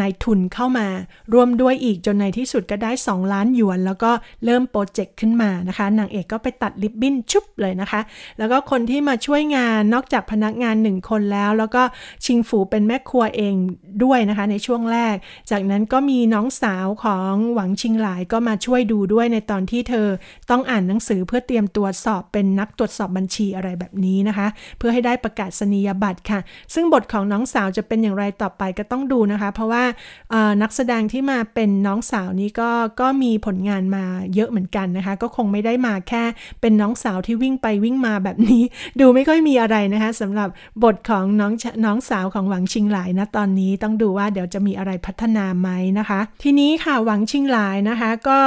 นายทุนเข้ามาร่วมด้วยอีกจนในที่สุดก็ได้ 2 ล้านหยวน แล้วก็เริ่มโปรเจกต์ขึ้นมานะคะนางเอกก็ไปตัดลิบบิ้นชุบเลยนะคะ แล้วก็คนที่มาช่วยงานนอกจากพนักงาน 1 คนแล้ว แล้วก็ชิงฝูเป็นแม่ครัวเองด้วยนะคะในช่วงแรก จากนั้นก็มีน้องสาวของหวังชิงหลายก็มาช่วยดูด้วยในตอนที่เธอต้องอ่านหนังสือเพื่อเตรียมตัวสอบเป็นนักตรวจสอบบัญชีอะไรแบบนี้นะคะเพื่อให้ได้ประกาศนียบัตรค่ะ ซึ่งบทของน้องสาวจะเป็นอย่างไรต่อไปก็ต้องดูนะคะ เพราะว่านักแสดงที่มาเป็นน้องสาวนี้ก็ก็มีผลงานมาเยอะเหมือนกันนะคะ ก็คงไม่ได้มาแค่เป็นน้องสาวที่วิ่งไปวิ่งมาแบบนี้ ดูไม่ค่อยมีอะไรนะคะสำหรับบทของน้องน้องสาวของหวังชิงหลายนะตอนนี้ต้องดูว่าเดี๋ยวจะมีอะไรพัฒนาไหมนะคะ ทีนี้ค่ะ หวังชิงหลายนะคะก็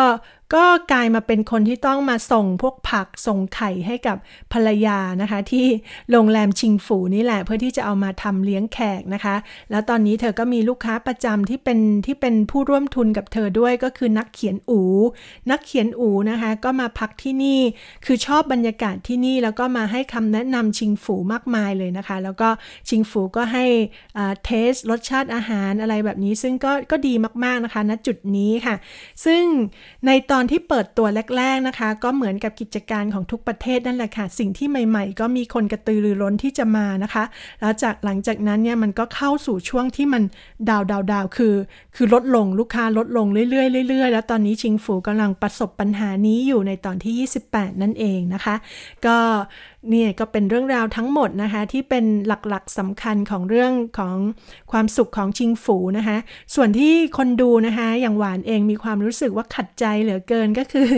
ก็กลายมาเป็นคนที่ต้องมาส่งพวกผัก ส่งไข่ให้กับภรรยานะคะ ที่โรงแรมชิงฝูนี่แหละ เพื่อที่จะเอามาทำเลี้ยงแขกนะคะ แล้วตอนนี้เธอก็มีลูกค้าประจำที่ เป็น ที่เป็นผู้ร่วมทุนกับเธอด้วยก็คือนักเขียนอู นักเขียนอูนะคะก็มาพักที่นี่คือชอบบรรยากาศที่นี่แล้วก็มาให้คำแนะนำชิงฝูมากมายเลยนะคะ แล้วก็ชิงฝูก็ให้เทสรสชาติอาหารอะไรแบบนี้ ซึ่งก็ก็ดีมากๆนะคะณนะจุดนี้ค่ะ ซึ่งในตอนอนที่เปิดตัวแรกๆนะคะ ก็เหมือนกับกิจการของทุกประเทศนั่นแหละค่ะสิ่งที่ใหม่ๆก็มีคนกระตือรือร้นที่จะมานะคะ แล้วจากหลังจากนั้นเนี่ยมันก็เข้าสู่ช่วงที่มันดาวดาวดาวคือ คือลดลง ลูกค้าลดลงเรื่อยๆเรื่อยๆแล้วตอนนี้ชิงฝูกำลังประสบปัญหานี้อยู่ในตอนที่ 28 นั่นเองนะคะ ก็นี่ก็เป็นเรื่องราวทั้งหมดนะคะที่เป็นหลักๆสำคัญของเรื่องของความสุขของชิงฝูนะคะส่วนที่คนดูนะคะอย่างหวานเองมีความรู้สึกว่าขัดใจเหลือเกินก็คือ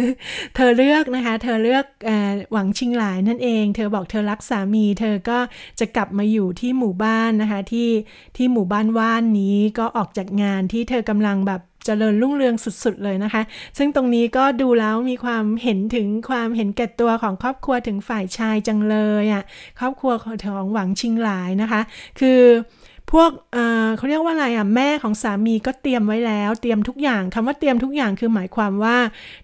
เธอเลือกนะคะเธอเลือกอหวังชิงหลายนั่นเองเธอบอกเธอรักสามีเธอก็จะกลับมาอยู่ที่หมู่บ้านนะคะที่ที่หมู่บ้านว่านนี้ก็ออกจากงานที่เธอกำลังแบบเจริญรุ่งเรืองสุดๆ เลยนะคะ ซึ่งตรงนี้ก็ดูแล้วมีความเห็นถึงความเห็นแก่ตัวของครอบครัวถึงฝ่ายชายจังเลยอะ่ะ ครอบครัวของหวังชิงหลายนะคะ คือพวกเเขาเรียกว่าอะไรอ่ะแม่ของสามีก็เตรียมไว้แล้ว เตรียมทุกอย่างคำว่าเตรียมทุกอย่างคือหมายความว่า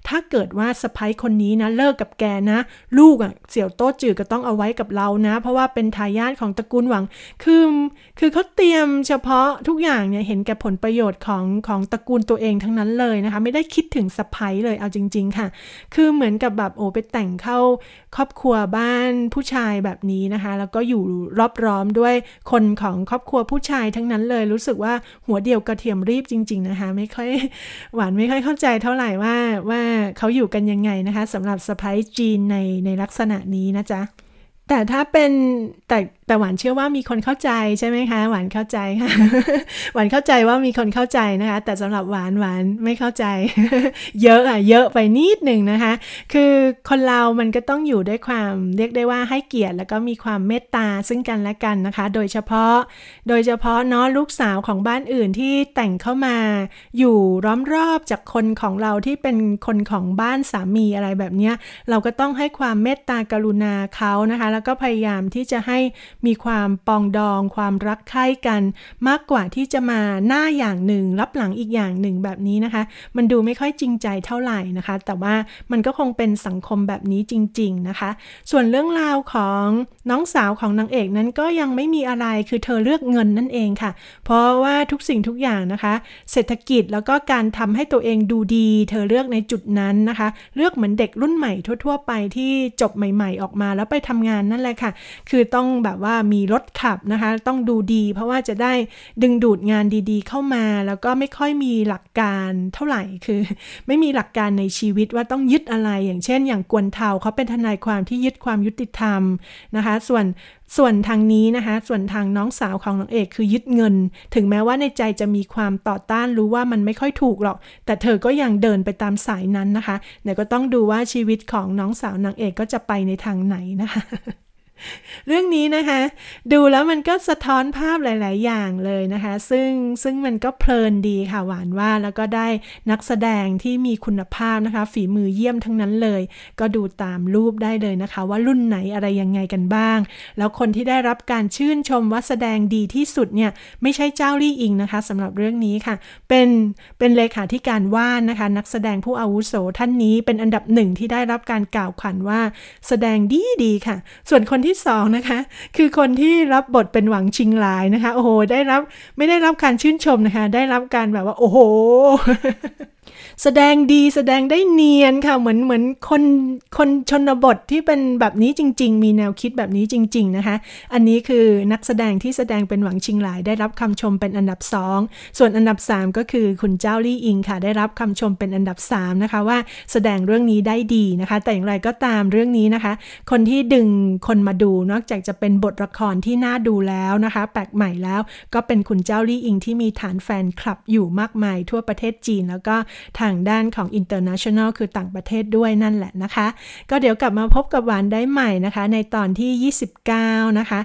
ถ้าเกิดว่าสะพ้ยคนนี้นะเลิกกับแกนะลูกอ่ะเสี่ยวโต้จือก็ต้องเอาไว้กับเรานะเพราะว่าเป็นทายาทของตระกูลหวังคือคือเขาเตรียมเฉพาะทุกอย่างเนี่ยเห็นแก่ผลประโยชน์ของของตระกูลตัวเองทั้งนั้นเลยนะคะไม่ได้คิดถึงสะพ้ยเลยเอาจริง ๆค่ะคือเหมือนกับแบบโอไปแต่งเข้า ครอบครัวบ้านผู้ชายแบบนี้นะคะแล้วก็อยู่รอบร้อมด้วยคนของครอบครัวผู้ผู้ชายทั้งนั้นเลยรู้สึกว่าหัวเดียวกระเทียมรีบจริงๆนะคะ ไม่ค่อยหวานไม่ค่อยเข้าใจเท่าไหร่ว่าว่าเขาอยู่กันยังไงนะคะสำหรับสไปซ์จีนในในลักษณะนี้นะจ๊ะ แต่ถ้าเป็นแต่แต่หวานเชื่อว่ามีคนเข้าใจใช่ไหมคะหวานเข้าใจค่ะหวานเข้าใจว่ามีคนเข้าใจนะคะ แต่สำหรับหวานหวานไม่เข้าใจ เยอะอ่ะเยอะไปนิดหนึ่งนะคะ คือคนเรามันก็ต้องอยู่ด้วยความเรียกได้ว่าให้เกียรติแล้วก็มีความเมตตาซึ่งกันและกันนะคะ โดยเฉพาะโดยเฉพาะเนาะลูกสาวของบ้านอื่นที่แต่งเข้ามา อยู่ร้อมรอบจากคนของเราที่เป็นคนของบ้านสามีอะไรแบบเนี้ยเราก็ต้องให้ความเมตตากรุณาเขานะคะ แล้วก็พยายามที่จะให้มีความปองดองความรักใคร่กัน มากกว่าที่จะมาหน้าอย่างหนึ่ง รับหลังอีกอย่างหนึ่งแบบนี้นะคะ มันดูไม่ค่อยจริงใจเท่าไหร่นะคะ แต่ว่ามันก็คงเป็นสังคมแบบนี้จริงๆนะคะ ส่วนเรื่องราวของน้องสาวของนางเอกนั้นก็ยังไม่มีอะไร คือเธอเลือกเงินนั่นเองค่ะ เพราะว่าทุกสิ่งทุกอย่างนะคะ เศรษฐกิจแล้วก็การทำให้ตัวเองดูดี เธอเลือกในจุดนั้นนะคะ เลือกเหมือนเด็กรุ่นใหม่ทั่ว ๆ ไปที่จบใหม่ ๆ ออกมา แล้วไปทำงานนั่นแหละค่ะ คือต้องแบบว่ามีรถขับนะคะ ต้องดูดี เพราะว่าจะได้ดึงดูดงานดีๆ เข้ามา แล้วก็ไม่ค่อยมีหลักการเท่าไหร่ คือ ไม่มีหลักการในชีวิตว่าต้องยึดอะไร อย่างเช่น อย่างกวนเทาเขาเป็นทนายความที่ยึดความยุติธรรมนะคะส่วนส่วนทางนี้นะคะ ส่วนทางน้องสาวของน้องเอกคือยึดเงิน ถึงแม้ว่าในใจจะมีความต่อต้านรู้ว่ามันไม่ค่อยถูกหรอก แต่เธอก็ยังเดินไปตามสายนั้นนะคะ เดี๋ยวก็ต้องดูว่าชีวิตของน้องสาวนางเอกก็จะไปในทางไหนนะคะเรื่องนี้นะคะดูแล้วมันก็สะท้อนภาพหลาย ๆ อย่างเลยนะคะซึ่งซึ่งมันก็เพลินดีค่ะหวานว่าแล้วก็ได้นักแสดงที่มีคุณภาพนะคะฝีมือเยี่ยมทั้งนั้นเลย ก็ดูตามรูปได้เลยนะคะว่ารุ่นไหนอะไรยังไงกันบ้าง แล้วคนที่ได้รับการชื่นชมว่าแสดงดีที่สุดเนี่ย ไม่ใช่เจ้าลี่อิงนะคะสำหรับเรื่องนี้ค่ะเป็นเป็นเลขาธิการว่านนะคะ นักแสดงผู้อาวุโสท่านนี้เป็นอันดับหนึ่งที่ได้รับการกล่าวขวัญว่า แสดงดีดีค่ะ ส่วนคนที่สองนะคะ คือคนที่รับบทเป็นหวังชิงหลายนะคะ โอ้โห ได้รับ ไม่ได้รับการชื่นชมนะคะ ได้รับการแบบว่า โอ้โหแสดงดีแสดงได้เนียนค่ะเหมือนเหมือนคนคนชนบทที่เป็นแบบนี้จริง ๆ มีแนวคิดแบบนี้จริง ๆนะคะ อันนี้คือนักแสดงที่แสดงเป็นหวังชิงหลาย ได้รับคำชมเป็นอันดับ 2 ส่วนอันดับ 3 ก็คือคุณเจ้าลี่อิงค่ะ ได้รับคำชมเป็นอันดับ 3 นะคะ ว่า แสดงเรื่องนี้ได้ดีนะคะ แต่อย่างไรก็ตามเรื่องนี้นะคะ คนที่ดึงคนมาดูนอกจากจะเป็นบทละครที่น่าดูแล้วนะคะแปลกใหม่แล้วก็เป็นคุณเจ้าลี่อิงที่มีฐานแฟนคลับอยู่มากมายทั่วประเทศจีนแล้วก็ทางด้านของ international คือต่างประเทศด้วยนั่นแหละนะคะ ก็เดี๋ยวกลับมาพบกับหวานได้ใหม่นะคะ ในตอนที่ 29 นะคะ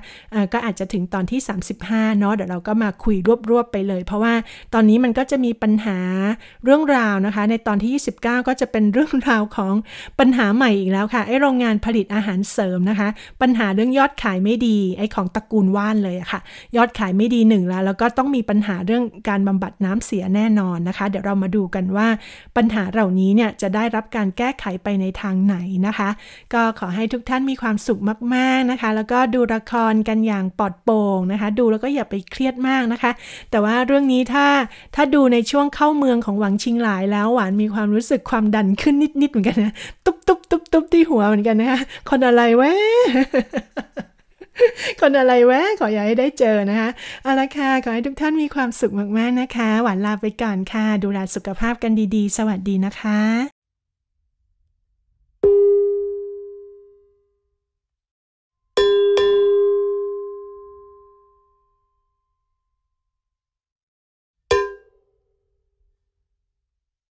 ก็อาจจะถึงตอนที่ 35 เนาะ เดี๋ยวเราก็มาคุยรวบๆไปเลย เพราะว่าตอนนี้มันก็จะมีปัญหาเรื่องราวนะคะ ในตอนที่ 29 ก็จะเป็นเรื่องราวของปัญหาใหม่อีกแล้วค่ะไอโรงงานผลิตอาหารเสริมนะคะ ปัญหาเรื่องยอดขายไม่ดีไอของตระกูลว่านเลยอะค่ะ ยอดขายไม่ดีหนึ่งแล้วแล้วก็ต้องมีปัญหาเรื่องการบำบัดน้ำเสียแน่นอนนะคะ เดี๋ยวเรามาดูกันว่าปัญหาเหล่านี้เนี่ยจะได้รับการแก้ไขไปในทางไหนนะคะ ก็ขอให้ทุกท่านมีความสุขมากๆนะคะ แล้วก็ดูละครกันอย่างปลอดโปร่งนะคะ ดูแล้วก็อย่าไปเครียดมากนะคะ แต่ว่าเรื่องนี้ถ้าถ้าดูในช่วงเข้าเมืองของหวังชิงหลาย แล้วหวานมีความรู้สึกความดันขึ้นนิดๆเหมือนกันนะตุ๊บตุ๊บตุ๊บตุ๊บที่หัวเหมือนกันนะคะ คนอะไรวะคนอะไรแวะขออยากให้ได้เจอนะคะ เอาละค่ะ ขอให้ทุกท่านมีความสุขมาก ๆ นะคะ หวานลาไปก่อนค่ะ ดูแลสุขภาพกันดี ๆ สวัสดีนะคะ